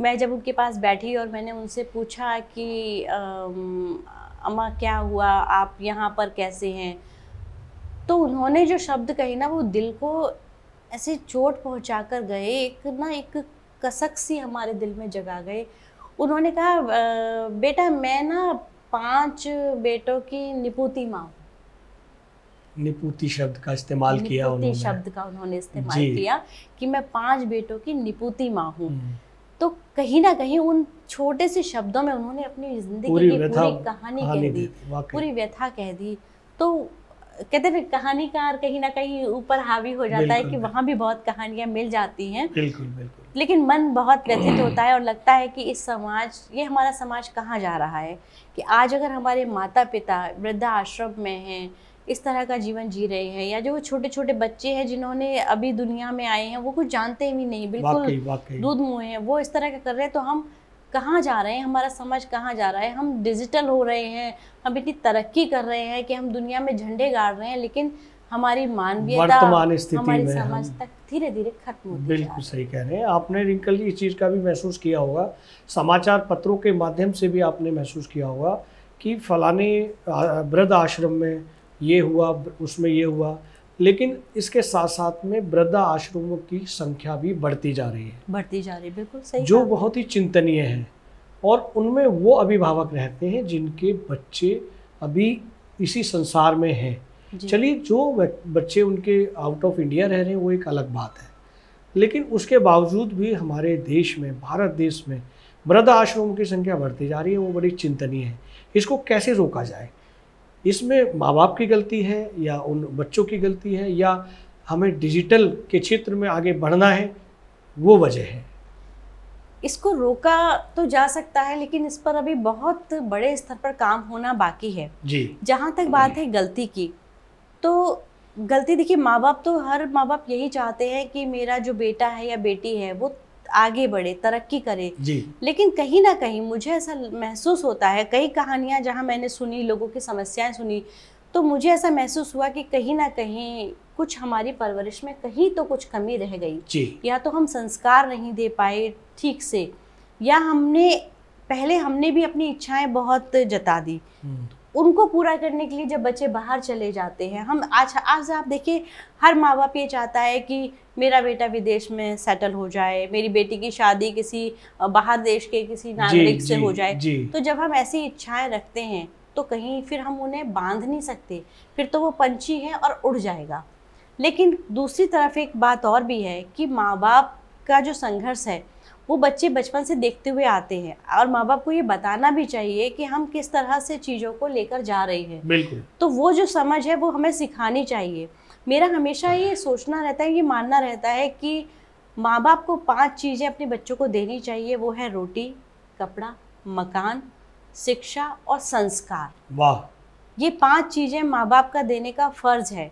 मैं जब उनके पास बैठी और मैंने उनसे पूछा कि अम्मा क्या हुआ आप यहाँ पर कैसे हैं तो उन्होंने जो शब्द कहे ना वो दिल को ऐसे चोट पहुंचा कर गए एक ना एक कसक सी हमारे दिल में जगा गए उन्होंने कहा बेटा मैं ना पांच बेटों की निपुती माँ हूँ निपुती शब्द का इस्तेमाल किया उन्होंने शब्द का उन्होंने इस्तेमाल किया कि मैं पांच बेटों की निपुती माँ हूँ हम्म। तो कहीं ना कहीं उन छोटे से शब्दों में उन्होंने अपनी जिंदगी की पूरी कहानी कह दी पूरी व्यथा कह दी तो कहते हैं कहानीकार कहीं ना कहीं ऊपर हावी हो जाता है कि वहाँ भी बहुत कहानियाँ मिल जाती हैं बिल्कुल बिल्कुल लेकिन मन बहुत व्यथित होता है और लगता है कि इस समाज ये हमारा समाज कहाँ जा रहा है कि आज अगर हमारे माता पिता वृद्धा आश्रम में हैं इस तरह का जीवन जी रहे हैं या जो छोटे छोटे बच्चे हैं जिन्होंने अभी दुनिया में आए हैं वो कुछ जानते भी नहीं बिल्कुल दूध मुँह हैं वो इस तरह के कर रहे हैं तो हम कहाँ जा रहे हैं हमारा समाज कहाँ जा रहा है हम डिजिटल हो रहे हैं हम इतनी तरक्की कर रहे हैं कि हम दुनिया में झंडे गाड़ रहे हैं लेकिन हमारी मानवीयता हमारी समाज तक धीरे धीरे खत्म होती बिल्कुल सही कह रहे हैं आपने रिंकल जी इस चीज़ का भी महसूस किया होगा समाचार पत्रों के माध्यम से भी आपने महसूस किया होगा कि फलाने वृद्ध आश्रम में ये हुआ उसमें ये हुआ लेकिन इसके साथ साथ में वृद्धा आश्रमों की संख्या भी बढ़ती जा रही है बढ़ती जा रही है बिल्कुल सही जो बहुत ही चिंतनीय है और उनमें वो अभिभावक रहते हैं जिनके बच्चे अभी इसी संसार में हैं चलिए जो बच्चे उनके आउट ऑफ इंडिया रह रहे हैं वो एक अलग बात है लेकिन उसके बावजूद भी हमारे देश में भारत देश में वृद्ध आश्रमों की संख्या बढ़ती जा रही है वो बड़ी चिंतनीय है इसको कैसे रोका जाए इसमें माँ बाप की गलती है या उन बच्चों की गलती है या हमें डिजिटल के क्षेत्र में आगे बढ़ना है वो वजह है इसको रोका तो जा सकता है लेकिन इस पर अभी बहुत बड़े स्तर पर काम होना बाकी है जी जहाँ तक बात है गलती की तो गलती देखिए माँ बाप तो हर माँ बाप यही चाहते हैं कि मेरा जो बेटा है या बेटी है वो आगे बढ़े तरक्की करे जी लेकिन कहीं ना कहीं मुझे ऐसा महसूस होता है कई कहानियां जहाँ मैंने सुनी लोगों की समस्याएं सुनी तो मुझे ऐसा महसूस हुआ कि कहीं ना कहीं कुछ हमारी परवरिश में कहीं तो कुछ कमी रह गई जी या तो हम संस्कार नहीं दे पाए ठीक से या हमने पहले हमने भी अपनी इच्छाएं बहुत जता दी हम्म। उनको पूरा करने के लिए जब बच्चे बाहर चले जाते हैं हम आज आज आप देखिए हर माँ बाप ये चाहता है कि मेरा बेटा विदेश में सेटल हो जाए मेरी बेटी की शादी किसी बाहर देश के किसी नागरिक से हो जाए तो जब हम ऐसी इच्छाएं रखते हैं तो कहीं फिर हम उन्हें बांध नहीं सकते फिर तो वो पंछी है और उड़ जाएगा लेकिन दूसरी तरफ एक बात और भी है कि माँ बाप का जो संघर्ष है वो बच्चे बचपन से देखते हुए आते हैं और माँ बाप को ये बताना भी चाहिए कि हम किस तरह से चीज़ों को लेकर जा रहे हैं बिल्कुल तो वो जो समझ है वो हमें सिखानी चाहिए मेरा हमेशा ये सोचना रहता है ये मानना रहता है कि माँ बाप को पांच चीज़ें अपने बच्चों को देनी चाहिए वो है रोटी कपड़ा मकान शिक्षा और संस्कार वाह ये पांच चीज़ें माँ बाप का देने का फ़र्ज़ है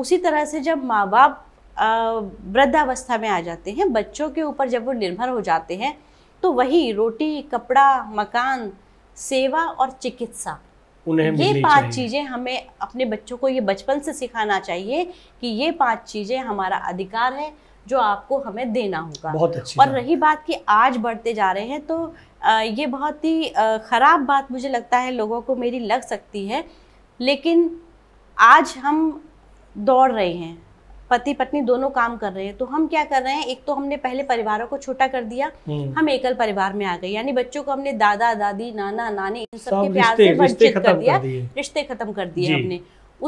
उसी तरह से जब माँ बाप वृद्धावस्था में आ जाते हैं बच्चों के ऊपर जब वो निर्भर हो जाते हैं तो वही रोटी कपड़ा मकान सेवा और चिकित्सा उन्हें ये पांच चीज़ें हमें अपने बच्चों को ये बचपन से सिखाना चाहिए कि ये पांच चीज़ें हमारा अधिकार है जो आपको हमें देना होगा बहुत अच्छी और रही बात कि आज बढ़ते जा रहे हैं तो ये बहुत ही ख़राब बात मुझे लगता है लोगों को मेरी लग सकती है लेकिन आज हम दौड़ रहे हैं पति पत्नी दोनों काम कर रहे हैं तो हम क्या कर रहे हैं एक तो हमने पहले परिवारों को छोटा कर दिया हम्म। हम एकल परिवार में आ गए यानी बच्चों को हमने दादा दादी नाना नानी इन सबके प्यार से वंचित कर दिया रिश्ते खत्म कर दिए हमने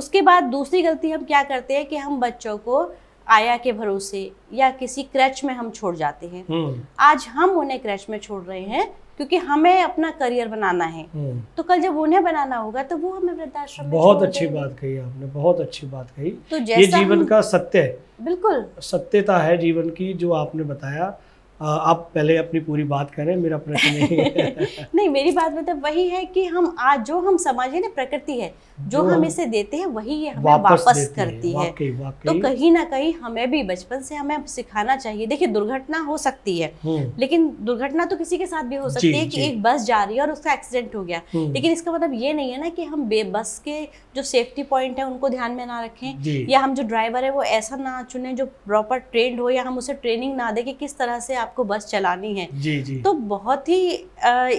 उसके बाद दूसरी गलती हम क्या करते हैं कि हम बच्चों को आया के भरोसे या किसी क्रच में हम छोड़ जाते हैं हम्म। आज हम उन्हें क्रच में छोड़ रहे हैं क्योंकि हमें अपना करियर बनाना है हम्म। तो कल जब उन्हें बनाना होगा तो वो हमें वृद्धाश्रम बहुत अच्छी बात कही आपने बहुत अच्छी बात कही तो ये जीवन का सत्य है बिल्कुल सत्यता है जीवन की जो आपने बताया आप पहले अपनी पूरी बात करें मेरा प्रश्न नहीं मेरी बात मतलब वही है कि हम आज जो हम समाज है ना प्रकृति है जो, जो हम इसे देते हैं वही ये हमें वापस, वापस करती है, वाकई, है तो कहीं ना कहीं हमें भी बचपन से हमें सिखाना चाहिए देखिए दुर्घटना हो सकती है हम्म। लेकिन दुर्घटना तो किसी के साथ भी हो सकती है कि एक बस जा रही है और उसका एक्सीडेंट हो गया हम्म। लेकिन इसका मतलब ये नहीं है ना कि हम बस के जो सेफ्टी पॉइंट है उनको ध्यान में ना रखें या हम जो ड्राइवर है वो ऐसा ना चुने जो प्रॉपर ट्रेंड हो या हम उसे ट्रेनिंग ना दे कि किस तरह से आप आपको बस चलानी है जी जी तो बहुत ही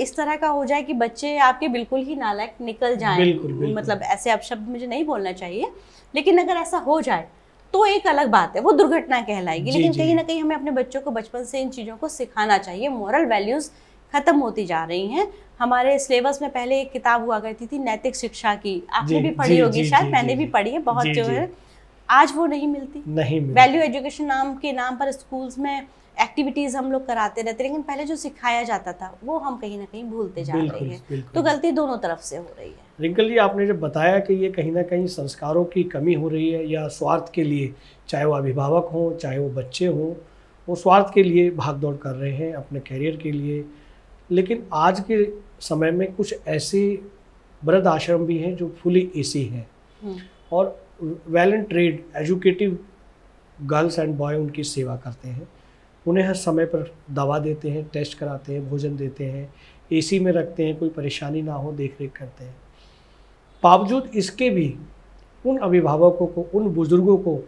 इस तरह का हो जाए कि बच्चे आपके बिल्कुल ही नालायक निकल जाए मतलब ऐसे आप शब्द मुझे नहीं बोलना चाहिए लेकिन अगर ऐसा हो जाए तो एक अलग बात है वो दुर्घटना कहलाएगी लेकिन कहीं ना कहीं हमें अपने बच्चों को बचपन से इन चीज़ों को सिखाना चाहिए मॉरल वैल्यूज़ ख़त्म होती जा रही हैं हमारे सिलेबस में पहले एक किताब हुआ करती थी नैतिक शिक्षा की आपने भी पढ़ी होगी शायद मैंने भी पढ़ी है बहुत जो है आज वो नहीं मिलती नहीं वैल्यू एजुकेशन नाम के नाम पर स्कूल्स में एक्टिविटीज़ हम लोग कराते रहते लेकिन पहले जो सिखाया जाता था वो हम कहीं ना कहीं भूलते जा रहे हैं तो गलती दोनों तरफ से हो रही है रिंकल जी आपने जब बताया कि ये कहीं ना कहीं संस्कारों की कमी हो रही है या स्वार्थ के लिए चाहे वो अभिभावक हों चाहे वो बच्चे हों वो स्वार्थ के लिए भाग दौड़ कर रहे हैं अपने कैरियर के लिए लेकिन आज के समय में कुछ ऐसे वृद्ध आश्रम भी हैं जो फुली ए सी हैं हम्म। और well and trade educative girls and boy उनकी सेवा करते हैं उन्हें हर समय पर दवा देते हैं टेस्ट कराते हैं भोजन देते हैं एसी में रखते हैं कोई परेशानी ना हो देख रेख करते हैं बावजूद इसके भी उन अभिभावकों को उन बुज़ुर्गों को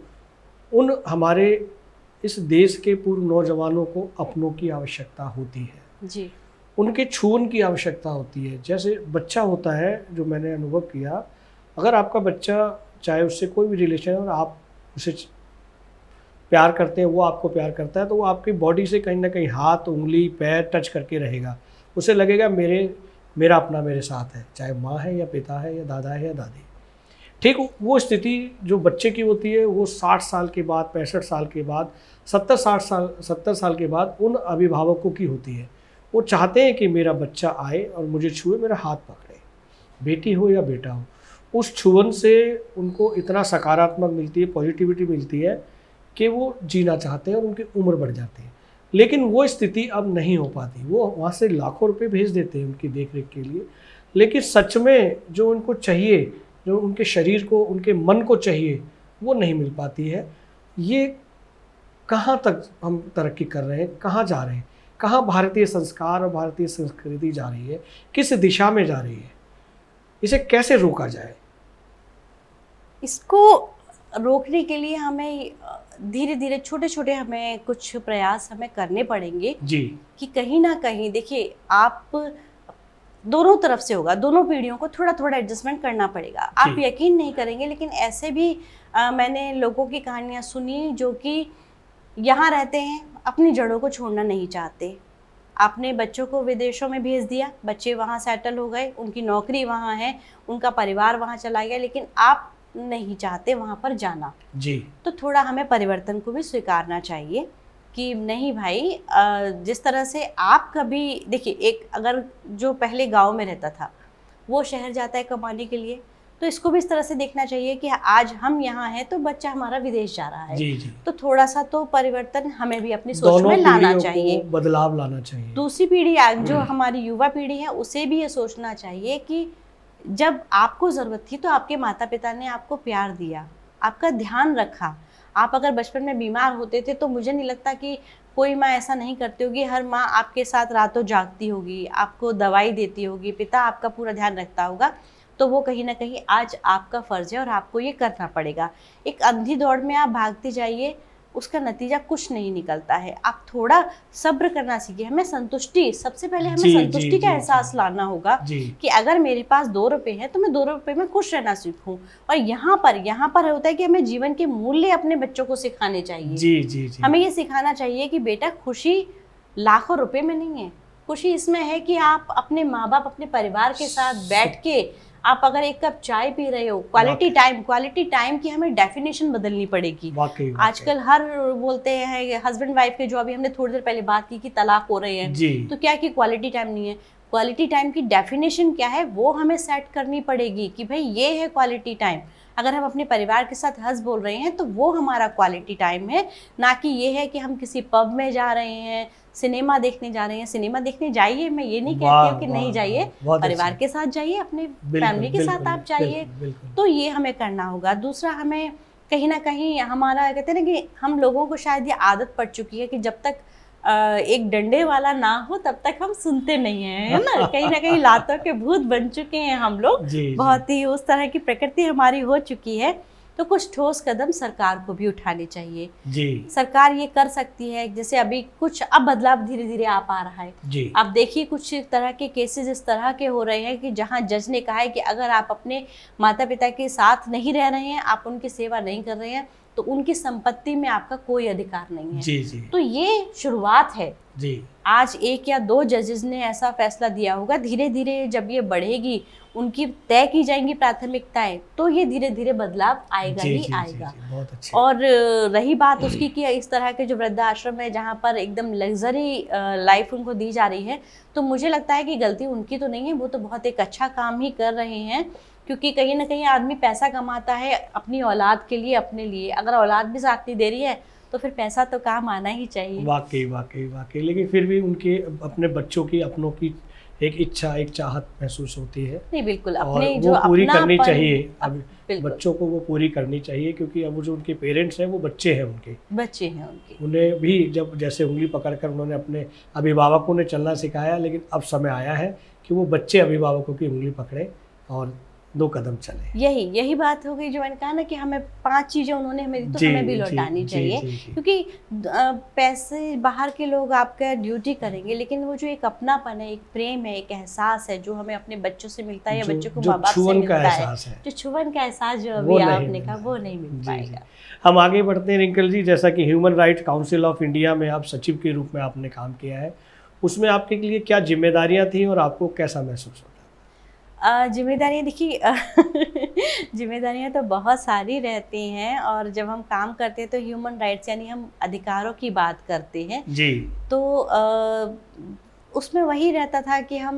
उन हमारे इस देश के पूर्व नौजवानों को अपनों की आवश्यकता होती है जी उनके छून की आवश्यकता होती है जैसे बच्चा होता है जो मैंने अनुभव किया अगर आपका बच्चा चाहे उससे कोई भी रिलेशन है और आप उसे प्यार करते हैं वो आपको प्यार करता है तो वो आपकी बॉडी से कहीं ना कहीं हाथ उंगली पैर टच करके रहेगा उसे लगेगा मेरे मेरा अपना मेरे साथ है चाहे माँ है या पिता है या दादा है या दादी ठीक वो स्थिति जो बच्चे की होती है वो साठ साल के बाद पैंसठ साल के बाद सत्तर साठ साल सत्तर साल के बाद उन अभिभावकों की होती है वो चाहते हैं कि मेरा बच्चा आए और मुझे छुए मेरा हाथ पकड़े बेटी हो या बेटा हो उस छुवन से उनको इतना सकारात्मक मिलती है पॉजिटिविटी मिलती है कि वो जीना चाहते हैं और उनकी उम्र बढ़ जाती है लेकिन वो स्थिति अब नहीं हो पाती वो वहाँ से लाखों रुपए भेज देते हैं उनकी देख रेख के लिए लेकिन सच में जो उनको चाहिए जो उनके शरीर को उनके मन को चाहिए वो नहीं मिल पाती है ये कहाँ तक हम तरक्की कर रहे हैं कहाँ जा रहे हैं कहाँ भारतीय संस्कार और भारतीय संस्कृति जा रही है किस दिशा में जा रही है इसे कैसे रोका जाए इसको रोकने के लिए हमें धीरे धीरे छोटे छोटे हमें कुछ प्रयास हमें करने पड़ेंगे जी कि कहीं ना कहीं देखिए आप दोनों तरफ से होगा दोनों पीढ़ियों को थोड़ा थोड़ा एडजस्टमेंट करना पड़ेगा आप यकीन नहीं करेंगे लेकिन ऐसे भी आ, मैंने लोगों की कहानियाँ सुनी जो कि यहाँ रहते हैं अपनी जड़ों को छोड़ना नहीं चाहते आपने बच्चों को विदेशों में भेज दिया बच्चे वहाँ सेटल हो गए उनकी नौकरी वहाँ है उनका परिवार वहाँ चला गया लेकिन आप नहीं चाहते वहाँ पर जाना जी तो थोड़ा हमें परिवर्तन को भी स्वीकारना चाहिए कि नहीं भाई जिस तरह से आप कभी देखिए एक अगर जो पहले गांव में रहता था वो शहर जाता है कमाने के लिए तो इसको भी इस तरह से देखना चाहिए कि आज हम यहाँ हैं तो बच्चा हमारा विदेश जा रहा है जी जी। तो थोड़ा सा तो परिवर्तन हमें भी अपनी सोच में लाना चाहिए बदलाव लाना चाहिए दूसरी पीढ़ी जो हम्म। हमारी युवा पीढ़ी है उसे भी ये सोचना चाहिए कि जब आपको ज़रूरत थी तो आपके माता पिता ने आपको प्यार दिया आपका ध्यान रखा आप अगर बचपन में बीमार होते थे तो मुझे नहीं लगता कि कोई माँ ऐसा नहीं करती होगी हर माँ आपके साथ रातों जागती होगी आपको दवाई देती होगी पिता आपका पूरा ध्यान रखता होगा तो वो कहीं ना कहीं आज आपका फ़र्ज़ है और आपको ये करना पड़ेगा एक अंधी दौड़ में आप भागते जाइए उसका नतीजा कुछ नहीं निकलता है आप थोड़ा सब्र करना सीखिए हमें संतुष्टि सबसे पहले हमें संतुष्टि का एहसास लाना होगा कि अगर मेरे पास दो रुपए हैं तो मैं दो रुपए में खुश रहना सीखूं और यहाँ पर यहाँ पर होता है कि हमें जीवन के मूल्य अपने बच्चों को सिखाने चाहिए जी, जी, जी। हमें ये सिखाना चाहिए कि बेटा खुशी लाखों रुपए में नहीं है खुशी इसमें है कि आप अपने माँ बाप अपने परिवार के साथ बैठ के आप अगर एक कप चाय पी रहे हो क्वालिटी टाइम क्वालिटी टाइम की हमें डेफिनेशन बदलनी पड़ेगी आजकल हर बोलते हैं हस्बैंड वाइफ के जो अभी हमने थोड़ी देर पहले बात की कि तलाक हो रहे हैं तो क्या कि क्वालिटी टाइम नहीं है क्वालिटी टाइम की डेफिनेशन क्या है वो हमें सेट करनी पड़ेगी कि भाई ये है क्वालिटी टाइम अगर हम अपने परिवार के साथ हंस बोल रहे हैं तो वो हमारा क्वालिटी टाइम है ना कि ये है कि हम किसी पब में जा रहे हैं सिनेमा देखने जा रहे हैं सिनेमा देखने जाइए मैं ये नहीं कहती हूँ कि नहीं जाइए परिवार के साथ जाइए अपने फैमिली के साथ आप जाइए तो ये हमें करना होगा दूसरा हमें कहीं ना कहीं हमारा कहते हैं ना कि हम लोगों को शायद ये आदत पड़ चुकी है कि जब तक एक डंडे वाला ना हो तब तक हम सुनते नहीं है ना कहीं ना कहीं लातों के भूत बन चुके हैं हम लोग बहुत ही उस तरह की प्रकृति हमारी हो चुकी है तो कुछ ठोस कदम सरकार को भी उठाने चाहिए जी सरकार ये कर सकती है जैसे अभी कुछ अब बदलाव धीरे धीरे आ पा रहा है जी आप देखिए कुछ तरह के केसेस इस तरह के हो रहे हैं कि जहाँ जज ने कहा है कि अगर आप अपने माता पिता के साथ नहीं रह रहे हैं आप उनकी सेवा नहीं कर रहे हैं तो उनकी संपत्ति में आपका कोई अधिकार नहीं है जी जी तो ये शुरुआत है जी आज एक या दो जजेस ने ऐसा फैसला दिया होगा धीरे धीरे जब ये बढ़ेगी उनकी तय की जाएंगी प्राथमिकताएं तो ये धीरे धीरे बदलाव आएगा जी, ही जी, आएगा जी, जी, बहुत अच्छा। और रही बात उसकी कि इस तरह के जो वृद्धाश्रम है जहाँ पर एकदम लग्जरी लाइफ उनको दी जा रही है तो मुझे लगता है कि गलती उनकी तो नहीं है वो तो बहुत एक अच्छा काम ही कर रहे हैं क्योंकि कहीं ना कहीं आदमी पैसा कमाता है अपनी औलाद के लिए अपने लिए अगर औलाद भी साथ नहीं दे रही है तो फिर पैसा तो काम आना ही चाहिए वाकई वाकई वाकई लेकिन फिर भी उनके अपने बच्चों की अपनों की एक इच्छा एक चाहत महसूस होती है नहीं बिल्कुल अपने और जो वो पूरी करनी चाहिए अब बच्चों को वो पूरी करनी चाहिए क्योंकि अब जो उनके पेरेंट्स हैं वो बच्चे हैं उनके बच्चे हैं उनके उन्हें भी जब जैसे उंगली पकड़कर उन्होंने अपने अभिभावकों ने चलना सिखाया लेकिन अब समय आया है कि वो बच्चे अभिभावकों की उंगली पकड़े और दो कदम चले यही यही बात हो गई जो मैंने कहा ना कि हमें पांच चीजें उन्होंने हमें तो हमें भी लौटानी चाहिए जी, जी, क्योंकि पैसे बाहर के लोग आपका ड्यूटी करेंगे लेकिन वो जो एक अपनापन है एक प्रेम है एक एहसास है जो हमें अपने बच्चों से मिलता है या बच्चों को माँ बाप से है जो छुवन का एहसास जो अभी आपने कहा वो नहीं मिल पाएगा हम आगे बढ़ते हैं रिंकल जी जैसा कि human right council of India में आप सचिव के रूप में आपने काम किया है उसमें आपके लिए क्या जिम्मेदारियां थी और आपको कैसा महसूस हुआ जिम्मेदारियाँ देखिए जिम्मेदारियाँ तो बहुत सारी रहती हैं और जब हम काम करते हैं तो ह्यूमन राइट्स यानी हम अधिकारों की बात करते हैं जी तो आ, उसमें वही रहता था कि हम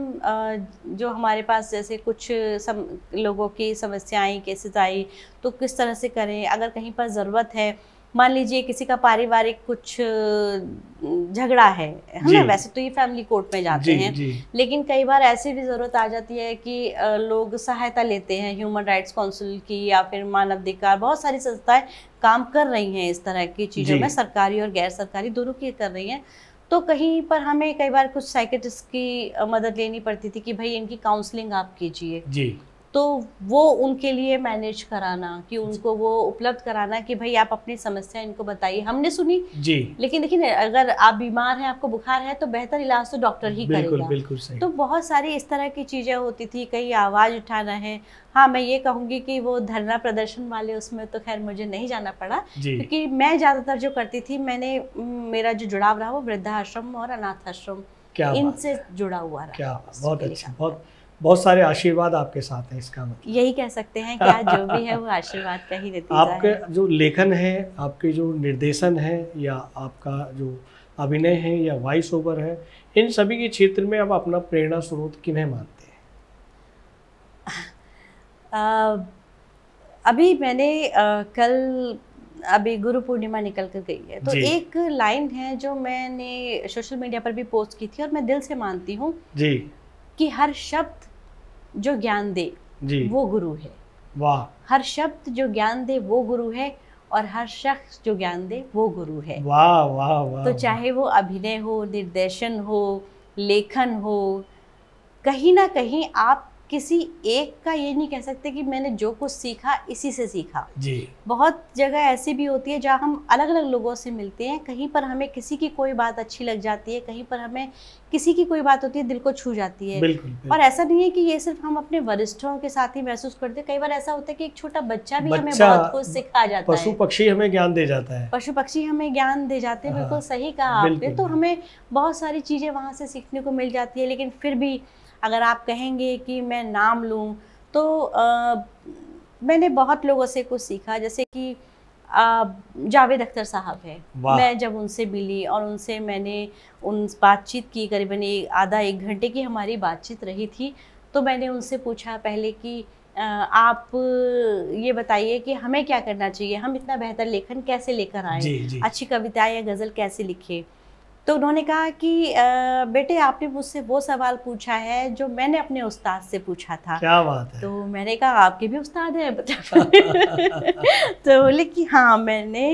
जो हमारे पास जैसे कुछ सम लोगों की समस्याएं केसेस आई तो किस तरह से करें अगर कहीं पर ज़रूरत है मान लीजिए किसी का पारिवारिक कुछ झगड़ा है है ना वैसे तो ये फैमिली कोर्ट में जाते हैं लेकिन कई बार ऐसी भी ज़रूरत आ जाती है कि लोग सहायता लेते हैं ह्यूमन राइट्स काउंसिल की या फिर मानवाधिकार बहुत सारी संस्थाएं काम कर रही हैं इस तरह की चीज़ों में सरकारी और गैर सरकारी दोनों की कर रही हैं तो कहीं पर हमें कई बार कुछ साइकेटिस्ट की मदद लेनी पड़ती थी कि भाई इनकी काउंसलिंग आप कीजिए तो वो उनके लिए मैनेज कराना कि उनको वो उपलब्ध कराना कि भाई आप अपनी समस्या इनको बताइए हमने सुनी जी लेकिन देखिए अगर आप बीमार हैं आपको बुखार है तो बेहतर इलाज तो डॉक्टर ही बिल्कुल, करेगा बिल्कुल सही। तो बहुत सारी इस तरह की चीज़ें होती थी कहीं आवाज़ उठाना है हाँ मैं ये कहूंगी कि वो धरना प्रदर्शन वाले उसमें तो खैर मुझे नहीं जाना पड़ा क्योंकि मैं ज़्यादातर जो करती थी मैंने मेरा जो जुड़ाव रहा वो वृद्धाश्रम और अनाथ आश्रम इनसे जुड़ा हुआ रहा क्या बहुत अच्छा बहुत बहुत सारे आशीर्वाद आपके साथ हैं इसका मतलब यही कह सकते हैं कि जो भी है वो आशीर्वाद का ही नतीजा आपके है। जो लेखन है आपके जो निर्देशन है या आपका जो अभिनय है या वॉइस ओवर है इन सभी के क्षेत्र में आप अपना प्रेरणा स्रोत किन्हें मानते हैं अभी मैंने आ, कल अभी गुरु पूर्णिमा निकल कर गई है तो एक लाइन है जो मैंने सोशल मीडिया पर भी पोस्ट की थी और मैं दिल से मानती हूँ जी कि हर शब्द जो ज्ञान दे जी वो गुरु है वाह हर शब्द जो ज्ञान दे वो गुरु है और हर शख्स जो ज्ञान दे वो गुरु है वाह वाह वाह तो चाहे वो अभिनय हो निर्देशन हो लेखन हो कहीं ना कहीं आप किसी एक का ये नहीं कह सकते कि मैंने जो कुछ सीखा इसी से सीखा जी बहुत जगह ऐसी भी होती है जहाँ हम अलग अलग लोगों से मिलते हैं कहीं पर हमें किसी की कोई बात अच्छी लग जाती है कहीं पर हमें किसी की कोई बात होती है दिल को छू जाती है बिल्कुल, बिल्कुल। और ऐसा नहीं है कि ये सिर्फ हम अपने वरिष्ठों के साथ ही महसूस करते हैं कई बार ऐसा होता है कि एक छोटा बच्चा भी हमें बहुत कुछ सिखा जाता है पशु पक्षी हमें ज्ञान दे जाता है पशु पक्षी हमें ज्ञान दे जाते हैं हाँ। बिल्कुल सही कहा आपने तो हमें बहुत सारी चीज़ें वहाँ से सीखने को मिल जाती है लेकिन फिर भी अगर आप कहेंगे कि मैं नाम लूँ तो आ, मैंने बहुत लोगों से कुछ सीखा जैसे कि जावेद अख्तर साहब है मैं जब उनसे मिली और उनसे मैंने उन बातचीत की करीबन एक आधा एक घंटे की हमारी बातचीत रही थी तो मैंने उनसे पूछा पहले कि आप ये बताइए कि हमें क्या करना चाहिए हम इतना बेहतर लेखन कैसे लेकर आए अच्छी कविताएं या गज़ल कैसे लिखे तो उन्होंने कहा कि बेटे आपने मुझसे वो सवाल पूछा है जो मैंने अपने उस्ताद से पूछा था क्या बात है तो मैंने कहा आपके भी उस्ताद हैं तो बोले कि हाँ मैंने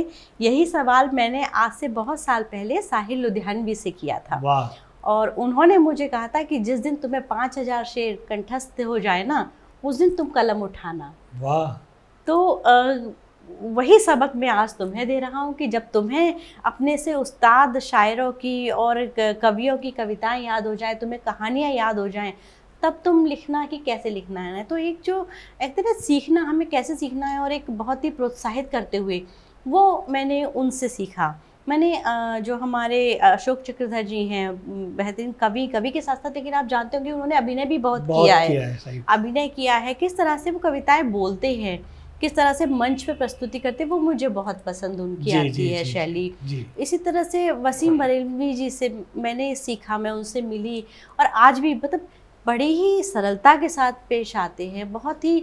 यही सवाल मैंने आज से बहुत साल पहले साहिल लुधियानवी से किया था और उन्होंने मुझे कहा था कि जिस दिन तुम्हें पाँच हजार शेर कंठस्थ हो जाए ना उस दिन तुम कलम उठाना वाह तो वही सबक मैं आज तुम्हें दे रहा हूँ कि जब तुम्हें अपने से उस्ताद शायरों की और कवियों की कविताएं याद हो जाए तुम्हें कहानियाँ याद हो जाएं तब तुम लिखना कि कैसे लिखना है तो एक जो एक तरह सीखना हमें कैसे सीखना है और एक बहुत ही प्रोत्साहित करते हुए वो मैंने उनसे सीखा मैंने जो हमारे अशोक चक्रधर जी हैं बेहतरीन कवि कवि के साथ साथ लेकिन आप जानते हो कि उन्होंने अभिनय भी बहुत, बहुत किया, किया है, है अभिनय किया है किस तरह से वो कविताएं बोलते हैं किस तरह से मंच पे प्रस्तुति करते वो मुझे बहुत पसंद उनकी जी, आती जी, है शैली इसी तरह से वसीम हाँ। बरेलवी जी से मैंने सीखा मैं उनसे मिली और आज भी मतलब बड़े ही सरलता के साथ पेश आते हैं बहुत ही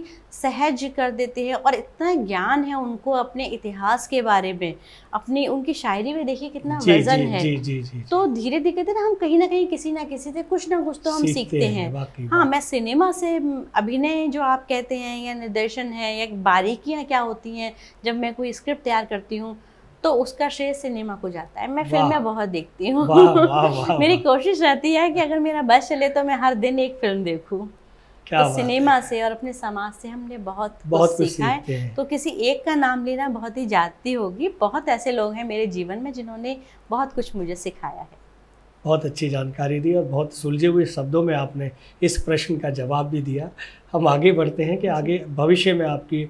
सहज कर देते हैं और इतना ज्ञान है उनको अपने इतिहास के बारे में अपनी उनकी शायरी में देखिए कितना जी, वजन जी, है जी, जी, जी, तो धीरे धीरे कहते ना हम कहीं ना कहीं किसी ना किसी से कुछ ना कुछ तो हम सीखते हैं हाँ मैं सिनेमा से अभिनय जो आप कहते हैं या निर्देशन है या बारीकियाँ क्या होती हैं जब मैं कोई स्क्रिप्ट तैयार करती हूँ तो उसका श्रेय सिनेमा को जाता है मैं फिल्में बहुत देखती हूँ मेरी कोशिश रहती है कि अगर मेरा बस चले तो मैं हर दिन एक फिल्म देखूँ तो सिनेमा से और अपने समाज से हमने बहुत बहुत कुछ सीखा है तो किसी एक का नाम लेना बहुत ही जाती होगी बहुत ऐसे लोग हैं मेरे जीवन में जिन्होंने बहुत कुछ मुझे सिखाया है बहुत अच्छी जानकारी दी और बहुत सुलझे हुए शब्दों में आपने इस प्रश्न का जवाब भी दिया हम आगे बढ़ते हैं कि आगे भविष्य में आपकी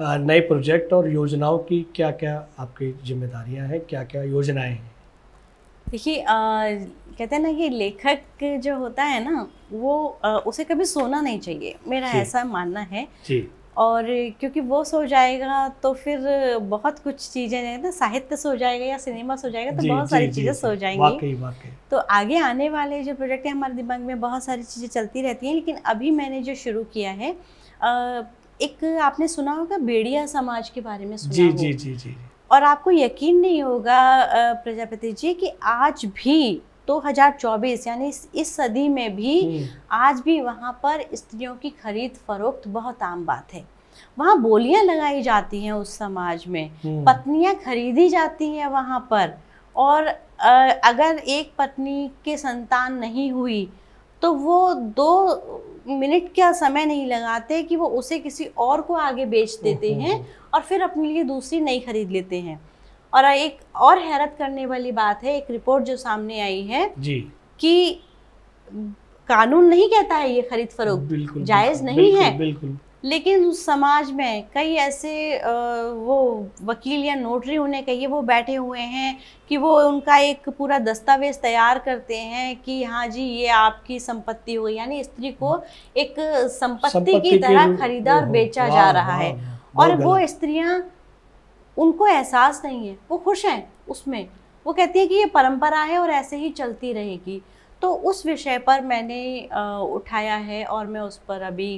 नए प्रोजेक्ट और योजनाओं की क्या क्या आपकी जिम्मेदारियां हैं क्या क्या योजनाएं हैं देखिए कहते हैं ना कि लेखक जो होता है ना वो आ, उसे कभी सोना नहीं चाहिए मेरा ऐसा मानना है जी और क्योंकि वो सो जाएगा तो फिर बहुत कुछ चीज़ें ना साहित्य सो जाएगा या सिनेमा सो जाएगा तो जी, बहुत सारी चीज़ें सो जाएंगी वाकई, वाकई। तो आगे आने वाले जो प्रोजेक्ट हैं हमारे दिमाग में बहुत सारी चीज़ें चलती रहती हैं लेकिन अभी मैंने जो शुरू किया है एक आपने सुना होगा बेड़िया समाज के बारे में सुना जी जी जी जी और आपको यकीन नहीं होगा प्रजापति जी कि आज भी 2024 यानी इस, इस सदी में भी हम्म। आज भी वहाँ पर स्त्रियों की खरीद फरोख्त बहुत आम बात है वहाँ बोलियाँ लगाई जाती हैं उस समाज में हम्म। पत्नियाँ खरीदी जाती हैं वहाँ पर और अगर एक पत्नी के संतान नहीं हुई तो वो दो मिनट क्या समय नहीं लगाते कि वो उसे किसी और को आगे बेच देते हैं और फिर अपने लिए दूसरी नई खरीद लेते हैं और एक और हैरत करने वाली बात है एक रिपोर्ट जो सामने आई है जी कि कानून नहीं कहता है ये खरीद फरोख्त जायज नहीं बिल्कुल, है बिल्कुल लेकिन समाज में कई ऐसे वो वकील या नोटरी उन्हें कहिए वो बैठे हुए हैं कि वो उनका एक पूरा दस्तावेज तैयार करते हैं कि हाँ जी ये आपकी संपत्ति हो यानी स्त्री को एक संपत्ति की तरह खरीदा और बेचा जा रहा है और वो स्त्रियाँ उनको एहसास नहीं है वो खुश हैं उसमें वो कहती है कि ये परंपरा है और ऐसे ही चलती रहेगी तो उस विषय पर मैंने उठाया है और मैं उस पर अभी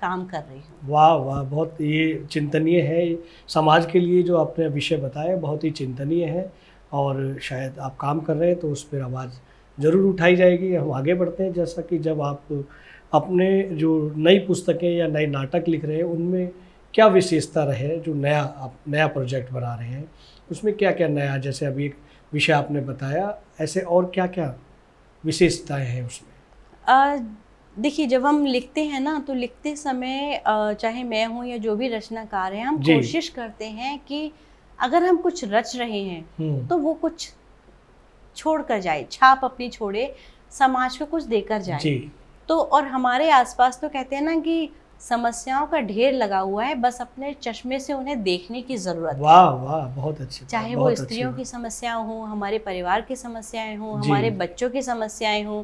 काम कर रही हूँ वाह वाह बहुत ये चिंतनीय है समाज के लिए जो आपने विषय बताया बहुत ही चिंतनीय है और शायद आप काम कर रहे हैं तो उस पर आवाज़ ज़रूर उठाई जाएगी हम आगे बढ़ते हैं जैसा कि जब आप अपने जो नई पुस्तकें या नए नाटक लिख रहे हैं उनमें क्या विशेषता रहे जो नया आप नया प्रोजेक्ट बना रहे हैं उसमें क्या क्या नया जैसे अभी एक विषय आपने बताया ऐसे और क्या क्या विशेषताएं हैं उसमें uh... देखिए जब हम लिखते हैं ना तो लिखते समय चाहे मैं हूँ या जो भी रचनाकार हैं हम कोशिश करते हैं कि अगर हम कुछ रच रहे हैं हम्म। तो वो कुछ छोड़ कर जाए छाप अपनी छोड़े समाज को कुछ देकर जाए तो और हमारे आसपास तो कहते हैं ना कि समस्याओं का ढेर लगा हुआ है बस अपने चश्मे से उन्हें देखने की जरूरत वाह वाह बहुत अच्छी चाहे बहुत वो स्त्रियों की समस्याएं हों हमारे परिवार की समस्याएं हों हमारे बच्चों की समस्याएं हों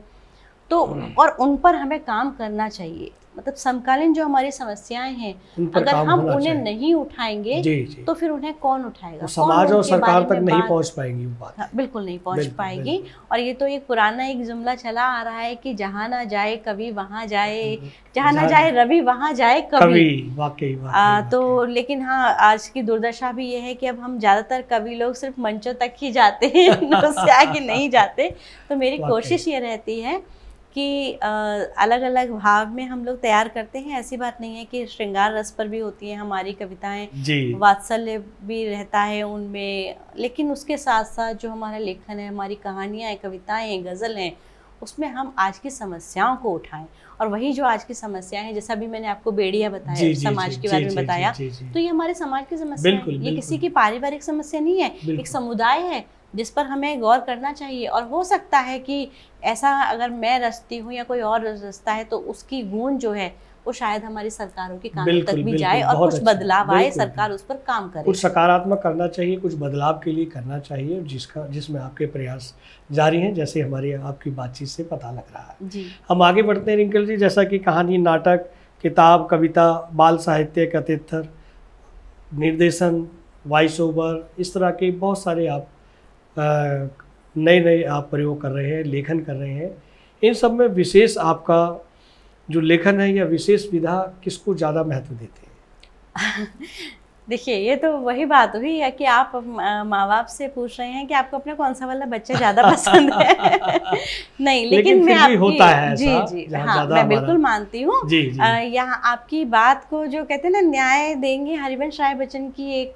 तो और उन पर हमें काम करना चाहिए मतलब समकालीन जो हमारी समस्याएं हैं अगर हम उन्हें नहीं उठाएंगे जी, जी। तो फिर उन्हें कौन उठाएगा तो समाज और सरकार तक नहीं पहुंच पाएंगी बात हाँ, बिल्कुल नहीं पहुंच बिल्कुल, पाएगी बिल्कुल। और ये तो एक पुराना एक जुमला चला आ रहा है कि जहाँ ना जाए कभी वहाँ जाए हम्म, हम्म। जहाँ ना जाए रवि वहाँ जाए कभी वाकई तो लेकिन हाँ आज की दुर्दशा भी ये है कि अब हम ज्यादातर कवि लोग सिर्फ मंचों तक ही जाते हैं आगे नहीं जाते तो मेरी कोशिश ये रहती है कि अलग अलग भाव में हम लोग तैयार करते हैं ऐसी बात नहीं है कि श्रृंगार रस पर भी होती है हमारी कविताएं वात्सल्य भी रहता है उनमें लेकिन उसके साथ साथ जो हमारा लेखन है हमारी कहानियां हैं कविताएं हैं गज़ल हैं उसमें हम आज की समस्याओं को उठाएं और वही जो आज की समस्या है जैसा भी मैंने आपको बेड़िया बताया जी, समाज जी, के बारे में बताया तो ये हमारे समाज की समस्या है ये किसी की पारिवारिक समस्या नहीं है एक समुदाय है जिस पर हमें गौर करना चाहिए और हो सकता है कि ऐसा अगर मैं रचती हूँ या कोई और रचता है तो उसकी गूंज जो है वो शायद हमारी सरकारों के काम तक भी जाए और कुछ अच्छा, बदलाव आए सरकार उस पर काम करे कुछ सकारात्मक करना चाहिए कुछ बदलाव के लिए करना चाहिए जिसका जिसमें आपके प्रयास जारी हैं जैसे हमारी आपकी बातचीत से पता लग रहा है हम आगे बढ़ते हैं रिंकल जी जैसा कि कहानी नाटक किताब कविता बाल साहित्य कथित निर्देशन वॉइस ओवर इस तरह के बहुत सारे आप नए नए आप प्रयोग कर रहे हैं लेखन कर रहे हैं इन सब में विशेष आपका जो लेखन है या विशेष विधा किसको ज़्यादा महत्व देते हैं देखिए ये तो वही बात हुई है कि आप माँ बाप से पूछ रहे हैं कि आपको अपने कौन सा वाला बच्चा ज्यादा पसंद है नहीं लेकिन, लेकिन मैं होता है जी जी हाँ मैं बिल्कुल मानती हूँ यहाँ आपकी बात को जो कहते हैं ना न्याय देंगे हरिवंश राय बच्चन की एक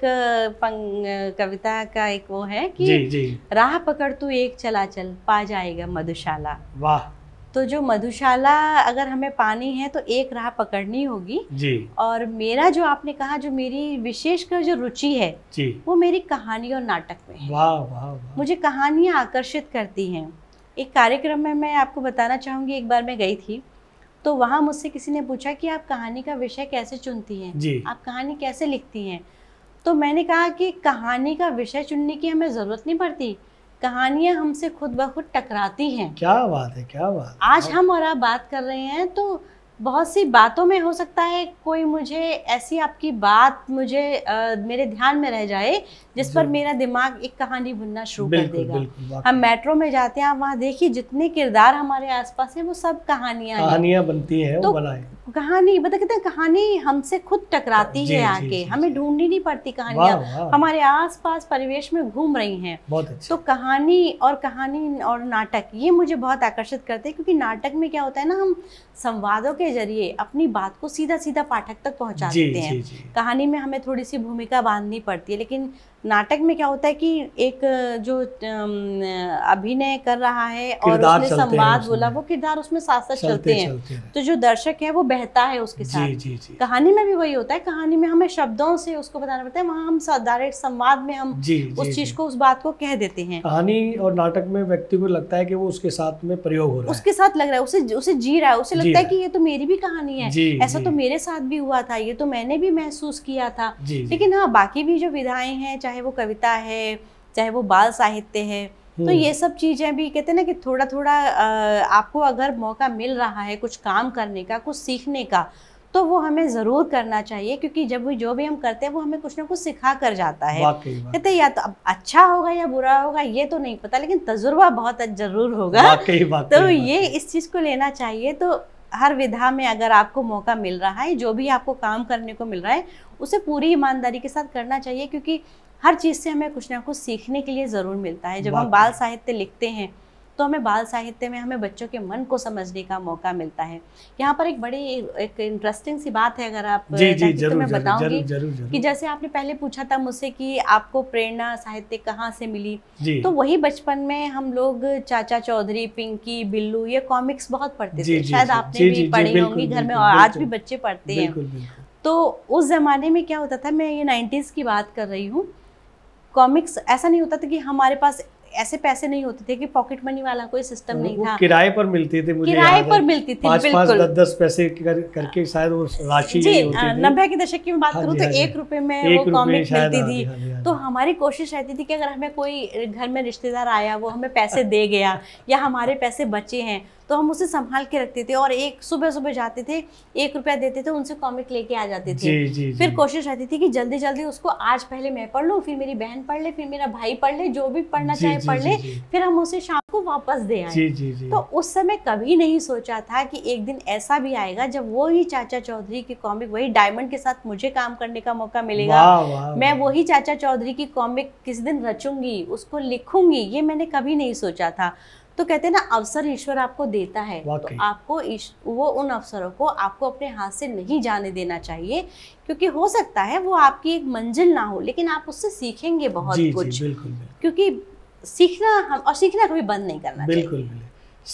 कविता का एक वो है कि जी, जी। राह पकड़ तू एक चला चल पा जाएगा मधुशाला वाह तो जो मधुशाला अगर हमें पानी है तो एक राह पकड़नी होगी जी और मेरा जो आपने कहा जो मेरी विशेषकर जो रुचि है जी वो मेरी कहानी और नाटक में है वाह वाह मुझे कहानियाँ आकर्षित करती हैं एक कार्यक्रम में मैं आपको बताना चाहूँगी एक बार मैं गई थी तो वहाँ मुझसे किसी ने पूछा कि आप कहानी का विषय कैसे चुनती हैं जी आप कहानी कैसे लिखती हैं तो मैंने कहा कि कहानी का विषय चुनने की हमें ज़रूरत नहीं पड़ती कहानियां हमसे खुद ब खुद टकराती हैं क्या बात है क्या बात आज हम और आप बात कर रहे हैं तो बहुत सी बातों में हो सकता है कोई मुझे ऐसी आपकी बात मुझे आ, मेरे ध्यान में रह जाए जिस पर मेरा दिमाग एक कहानी बुनना शुरू कर देगा बिल्कुल, हम मेट्रो में जाते हैं आप वहाँ देखिए जितने किरदार हमारे आसपास हैं वो सब कहानियाँ कहानियाँ बनती हैं तो कहानी मतलब कहते हैं कहानी हमसे खुद टकराती है आके हमें ढूंढनी नहीं पड़ती कहानियाँ हमारे आसपास परिवेश में घूम रही हैं तो कहानी और कहानी और नाटक ये मुझे बहुत आकर्षित करते हैं क्योंकि नाटक में क्या होता है ना हम संवादों के जरिए अपनी बात को सीधा सीधा पाठक तक पहुंचा देते हैं जी, जी। कहानी में हमें थोड़ी सी भूमिका बांधनी पड़ती है लेकिन नाटक में क्या होता है कि एक जो अभिनय कर रहा है और उसने संवाद बोला वो किरदार उसमें साथ साथ चलते, चलते हैं तो जो दर्शक है वो बहता है उसके साथ जी, जी, जी। कहानी में भी वही होता है कहानी में हमें शब्दों से उसको बताना पड़ता है वहाँ हम डायरेक्ट संवाद में हम जी, उस चीज को उस बात को कह देते हैं कहानी और नाटक में व्यक्ति को लगता है कि वो उसके साथ में प्रयोग हो रहा है उसके साथ लग रहा है उसे उसे जी रहा है उसे लगता है की ये तो मेरी भी कहानी है ऐसा तो मेरे साथ भी हुआ था ये तो मैंने भी महसूस किया था लेकिन हाँ बाकी भी जो विधाएं हैं चाहे वो कविता है चाहे वो बाल साहित्य है तो ये हम्म। सब चीज़ें भी कहते हैं ना कि थोड़ा थोड़ा आपको अगर मौका मिल रहा है कुछ काम करने का कुछ सीखने का तो वो हमें ज़रूर करना चाहिए क्योंकि जब भी जो भी हम करते हैं वो हमें कुछ ना कुछ सिखा कर जाता है कहते या तो अच्छा होगा या बुरा होगा ये तो नहीं पता लेकिन तजुर्बा बहुत ज़रूर होगा तो ये इस चीज़ को लेना चाहिए तो हर विधा में अगर आपको मौका मिल रहा है जो भी आपको काम करने को मिल रहा है उसे पूरी ईमानदारी के साथ करना चाहिए क्योंकि हर चीज़ से हमें कुछ ना कुछ सीखने के लिए ज़रूर मिलता है जब हम बाल साहित्य लिखते हैं तो हमें बाल साहित्य में हमें बच्चों के मन को समझने का मौका मिलता है यहाँ पर एक बड़ी एक इंटरेस्टिंग सी बात है अगर आप जी, जी, तो जरूर, तो मैं बताऊंगी कि जैसे आपने पहले पूछा था मुझसे कि आपको प्रेरणा साहित्य कहाँ से मिली तो वही बचपन में हम लोग चाचा चौधरी पिंकी बिल्लू ये कॉमिक्स बहुत पढ़ते थे शायद आपने भी पढ़ी होंगी घर में और आज भी बच्चे पढ़ते हैं तो उस जमाने में क्या होता था मैं ये नाइन्टीज की बात कर रही हूँ कॉमिक्स ऐसा नहीं होता था कि हमारे पास ऐसे पैसे नहीं होते थे कि पॉकेट मनी वाला कोई सिस्टम नहीं था किराए पर मिलती थी मुझे किराए पर मिलती थी पाँच पाँच दस दस पैसे कर, करके हाँ। शायद वो राशि जी हाँ, नब्बे के दशक की बात हाँ करूँ तो एक रुपए में एक वो कॉमिक मिलती थी तो हमारी कोशिश रहती थी कि अगर हमें कोई घर में रिश्तेदार आया वो हमें पैसे दे गया या हमारे पैसे बचे हैं तो हम उसे संभाल के रखते थे और एक सुबह सुबह जाते थे एक रुपया देते थे उनसे कॉमिक लेके आ जाते थे जी, जी, फिर कोशिश रहती थी कि जल्दी जल्दी उसको आज पहले मैं पढ़ लूँ फिर मेरी बहन पढ़ ले फिर मेरा भाई पढ़ ले जो भी पढ़ना चाहे पढ़ ले फिर हम उसे शाम को वापस दे आए तो उस समय कभी नहीं सोचा था कि एक दिन ऐसा भी आएगा जब वही चाचा चौधरी की कॉमिक वही डायमंड के साथ मुझे काम करने का मौका मिलेगा मैं वही चाचा चौधरी की कॉमिक किस दिन रचूंगी उसको लिखूंगी ये मैंने कभी नहीं सोचा था तो कहते हैं ना अवसर ईश्वर आपको देता है तो आपको वो उन अवसरों को आपको अपने हाथ से नहीं जाने देना चाहिए क्योंकि हो सकता है वो आपकी एक मंजिल ना हो लेकिन आप उससे सीखेंगे बहुत जी, कुछ जी, बिल्कुल, क्योंकि सीखना हम और सीखना कभी बंद नहीं करना बिल्कुल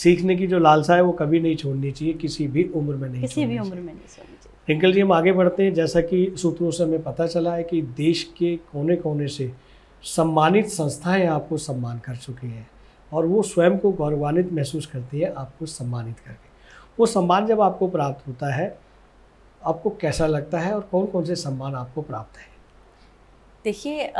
सीखने की जो लालसा है वो कभी नहीं छोड़नी चाहिए किसी भी उम्र में नहीं किसी भी उम्र में नहीं छोड़नी चाहिए रिंकल जी हम आगे बढ़ते हैं जैसा कि सूत्रों से हमें पता चला है कि देश के कोने कोने से सम्मानित संस्थाएं आपको सम्मान कर चुकी हैं और वो स्वयं को गौरवान्वित महसूस करती है आपको सम्मानित करके वो सम्मान जब आपको प्राप्त होता है आपको कैसा लगता है और कौन कौन से सम्मान आपको प्राप्त है देखिए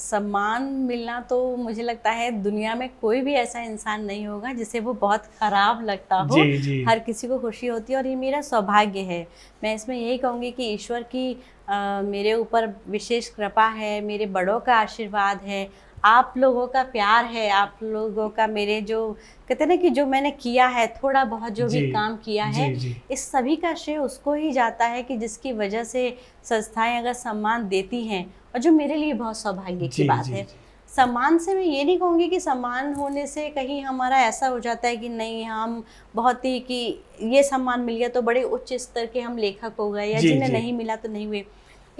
सम्मान मिलना तो मुझे लगता है दुनिया में कोई भी ऐसा इंसान नहीं होगा जिसे वो बहुत ख़राब लगता हो जी, जी. हर किसी को खुशी होती है और ये मेरा सौभाग्य है मैं इसमें यही कहूँगी कि ईश्वर की आ, मेरे ऊपर विशेष कृपा है मेरे बड़ों का आशीर्वाद है आप लोगों का प्यार है आप लोगों का मेरे जो कहते ना कि जो मैंने किया है थोड़ा बहुत जो भी काम किया है जी, जी. इस सभी का श्रेय उसको ही जाता है कि जिसकी वजह से संस्थाएं अगर सम्मान देती हैं और जो मेरे लिए बहुत सौभाग्य की बात है सम्मान से मैं ये नहीं कहूँगी कि सम्मान होने से कहीं हमारा ऐसा हो जाता है कि नहीं हम बहुत ही कि ये सम्मान मिल गया तो बड़े उच्च स्तर के हम लेखक हो गए या जिन्हें नहीं मिला तो नहीं हुए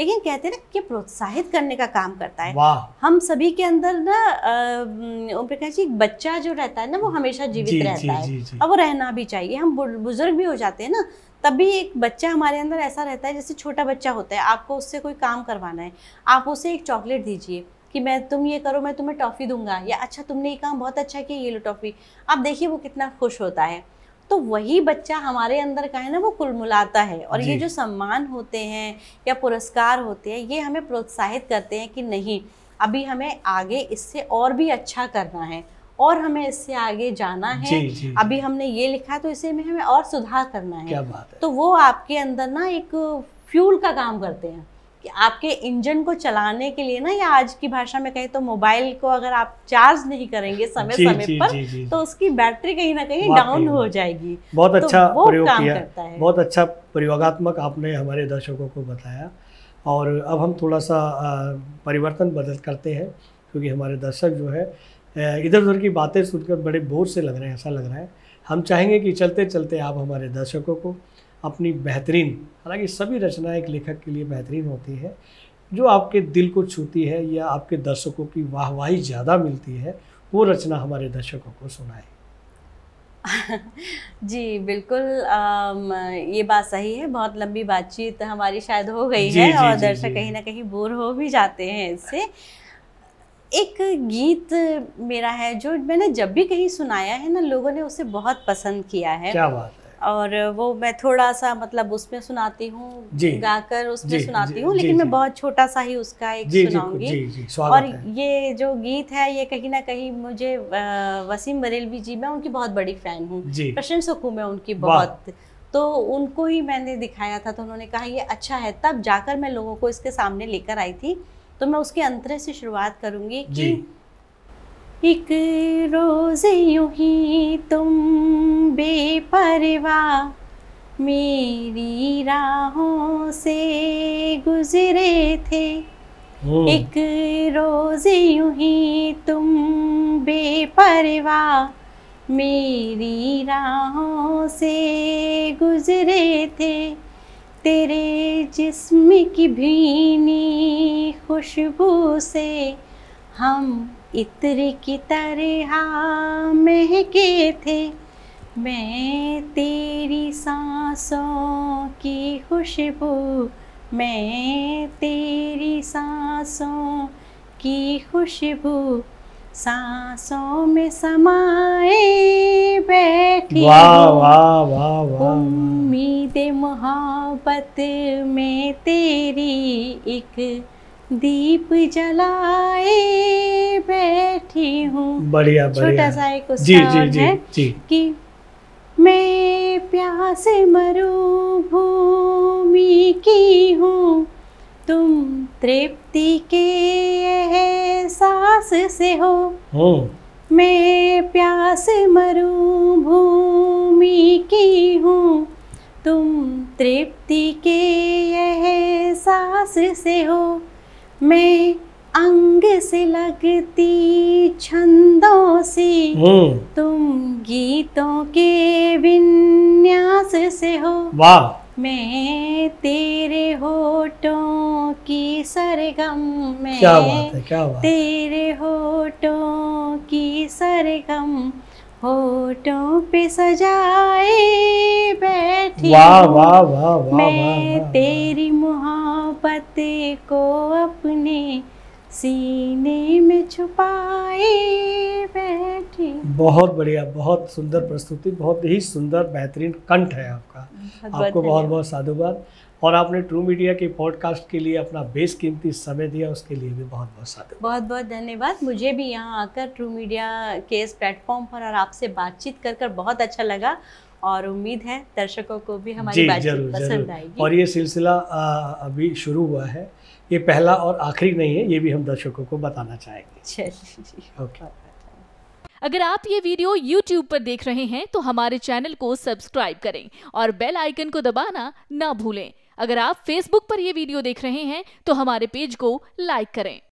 लेकिन कहते हैं ना कि प्रोत्साहित करने का काम करता है हम सभी के अंदर ना प्रकाश जी बच्चा जो रहता है ना वो हमेशा जीवित जी, रहता जी, है जी, जी. वो रहना भी चाहिए हम बुजुर्ग भी हो जाते हैं ना तब भी एक बच्चा हमारे अंदर ऐसा रहता है जैसे छोटा बच्चा होता है आपको उससे कोई काम करवाना है आप उसे एक चॉकलेट दीजिए कि मैं तुम ये करो मैं तुम्हें टॉफ़ी दूंगा या अच्छा तुमने ये काम बहुत अच्छा किया ये लो टॉफ़ी आप देखिए वो कितना खुश होता है तो वही बच्चा हमारे अंदर का है ना वो कुलमुलाता है और ये जो सम्मान होते हैं या पुरस्कार होते हैं ये हमें प्रोत्साहित करते हैं कि नहीं अभी हमें आगे इससे और भी अच्छा करना है और हमें इससे आगे जाना है जी, जी, अभी हमने ये लिखा है तो इसे में हमें और सुधार करना है क्या बात है तो वो आपके अंदर ना एक फ्यूल का काम करते हैं कि आपके इंजन को चलाने के लिए ना या आज की भाषा में कहें तो मोबाइल को अगर आप चार्ज नहीं करेंगे समय जी, समय जी, पर जी, जी, तो उसकी बैटरी कहीं ना कहीं डाउन हो जाएगी बहुत तो अच्छा तो प्रयोग किया करता है बहुत अच्छा प्रयोगात्मक आपने हमारे दर्शकों को बताया और अब हम थोड़ा सा परिवर्तन बदल करते हैं क्योंकि हमारे दर्शक जो है इधर उधर की बातें सुनकर बड़े बोर से लग रहे हैं ऐसा लग रहा है हम चाहेंगे कि चलते चलते आप हमारे दर्शकों को अपनी बेहतरीन हालांकि सभी रचना एक लेखक के लिए बेहतरीन होती है जो आपके दिल को छूती है या आपके दर्शकों की वाहवाही ज़्यादा मिलती है वो रचना हमारे दर्शकों को सुनाए जी बिल्कुल आ, ये बात सही है बहुत लंबी बातचीत हमारी शायद हो गई जी, है जी, और दर्शक कहीं ना कहीं बोर हो भी जाते हैं इससे एक गीत मेरा है जो मैंने जब भी कहीं सुनाया है ना लोगों ने उसे बहुत पसंद किया है क्या बात और वो मैं थोड़ा सा मतलब उसमें सुनाती हूँ गाकर उसमें जी, सुनाती हूँ लेकिन जी, मैं बहुत छोटा सा ही उसका एक सुनाऊंगी और ये जो गीत है ये कहीं ना कहीं मुझे वसीम बरेलवी जी मैं उनकी बहुत बड़ी फैन हूँ प्रशंसक हूँ मैं उनकी बहुत तो उनको ही मैंने दिखाया था तो उन्होंने कहा ये अच्छा है तब जाकर मैं लोगों को इसके सामने लेकर आई थी तो मैं उसके अंतरे से शुरुआत करूंगी कि एक रोज़ यूं ही तुम बेपरवाह मेरी राहों से गुजरे थे हम्म। एक रोज़ यूं ही तुम बेपरवाह मेरी राहों से गुजरे थे तेरे जिस्म की भीनी खुशबू से हम इत्र की तरह महके थे मैं तेरी सांसों की खुशबू मैं तेरी सांसों की खुशबू सांसों में समाए बैठी उम्मीद मोहब्बत में तेरी एक दीप जलाए ही हूँ बढ़िया छोटा सा एक उस जी, जी, जी, है जी. कि मैं प्यास मरू भूमि की हूँ तुम तृप्ति के सास से हो मैं प्यास मरू भूमि की हूँ तुम तृप्ति के सास से हो मैं अंग से लगती छंदों से हम्म। तुम गीतों के विन्यास से हो वाह मैं तेरे होठों की सरगम में क्या बात है क्या बात तेरे होठों की सरगम होठों पे सजाए बैठी वाह वाह वाह वाह मैं तेरी मोहब्बत को अपने सीने में छुपाए बैठी बहुत बढ़िया बहुत सुंदर प्रस्तुति बहुत ही सुंदर बेहतरीन कंठ है आपका आपको बहुत बहुत साधुवाद और आपने ट्रू मीडिया के पॉडकास्ट के लिए अपना बेस कीमती समय दिया उसके लिए भी बहुत बहुत साधुवाद बहुत बहुत धन्यवाद मुझे भी यहाँ आकर ट्रू मीडिया के इस प्लेटफॉर्म पर और आपसे बातचीत कर कर बहुत अच्छा लगा और उम्मीद है दर्शकों को भी हमारी बातचीत पसंद आएगी और ये सिलसिला अभी शुरू हुआ है ये पहला और आखिरी नहीं है ये भी हम दर्शकों को बताना चाहेंगे अगर आप ये वीडियो YouTube पर देख रहे हैं तो हमारे चैनल को सब्सक्राइब करें और बेल आइकन को दबाना ना भूलें अगर आप Facebook पर यह वीडियो देख रहे हैं तो हमारे पेज को लाइक करें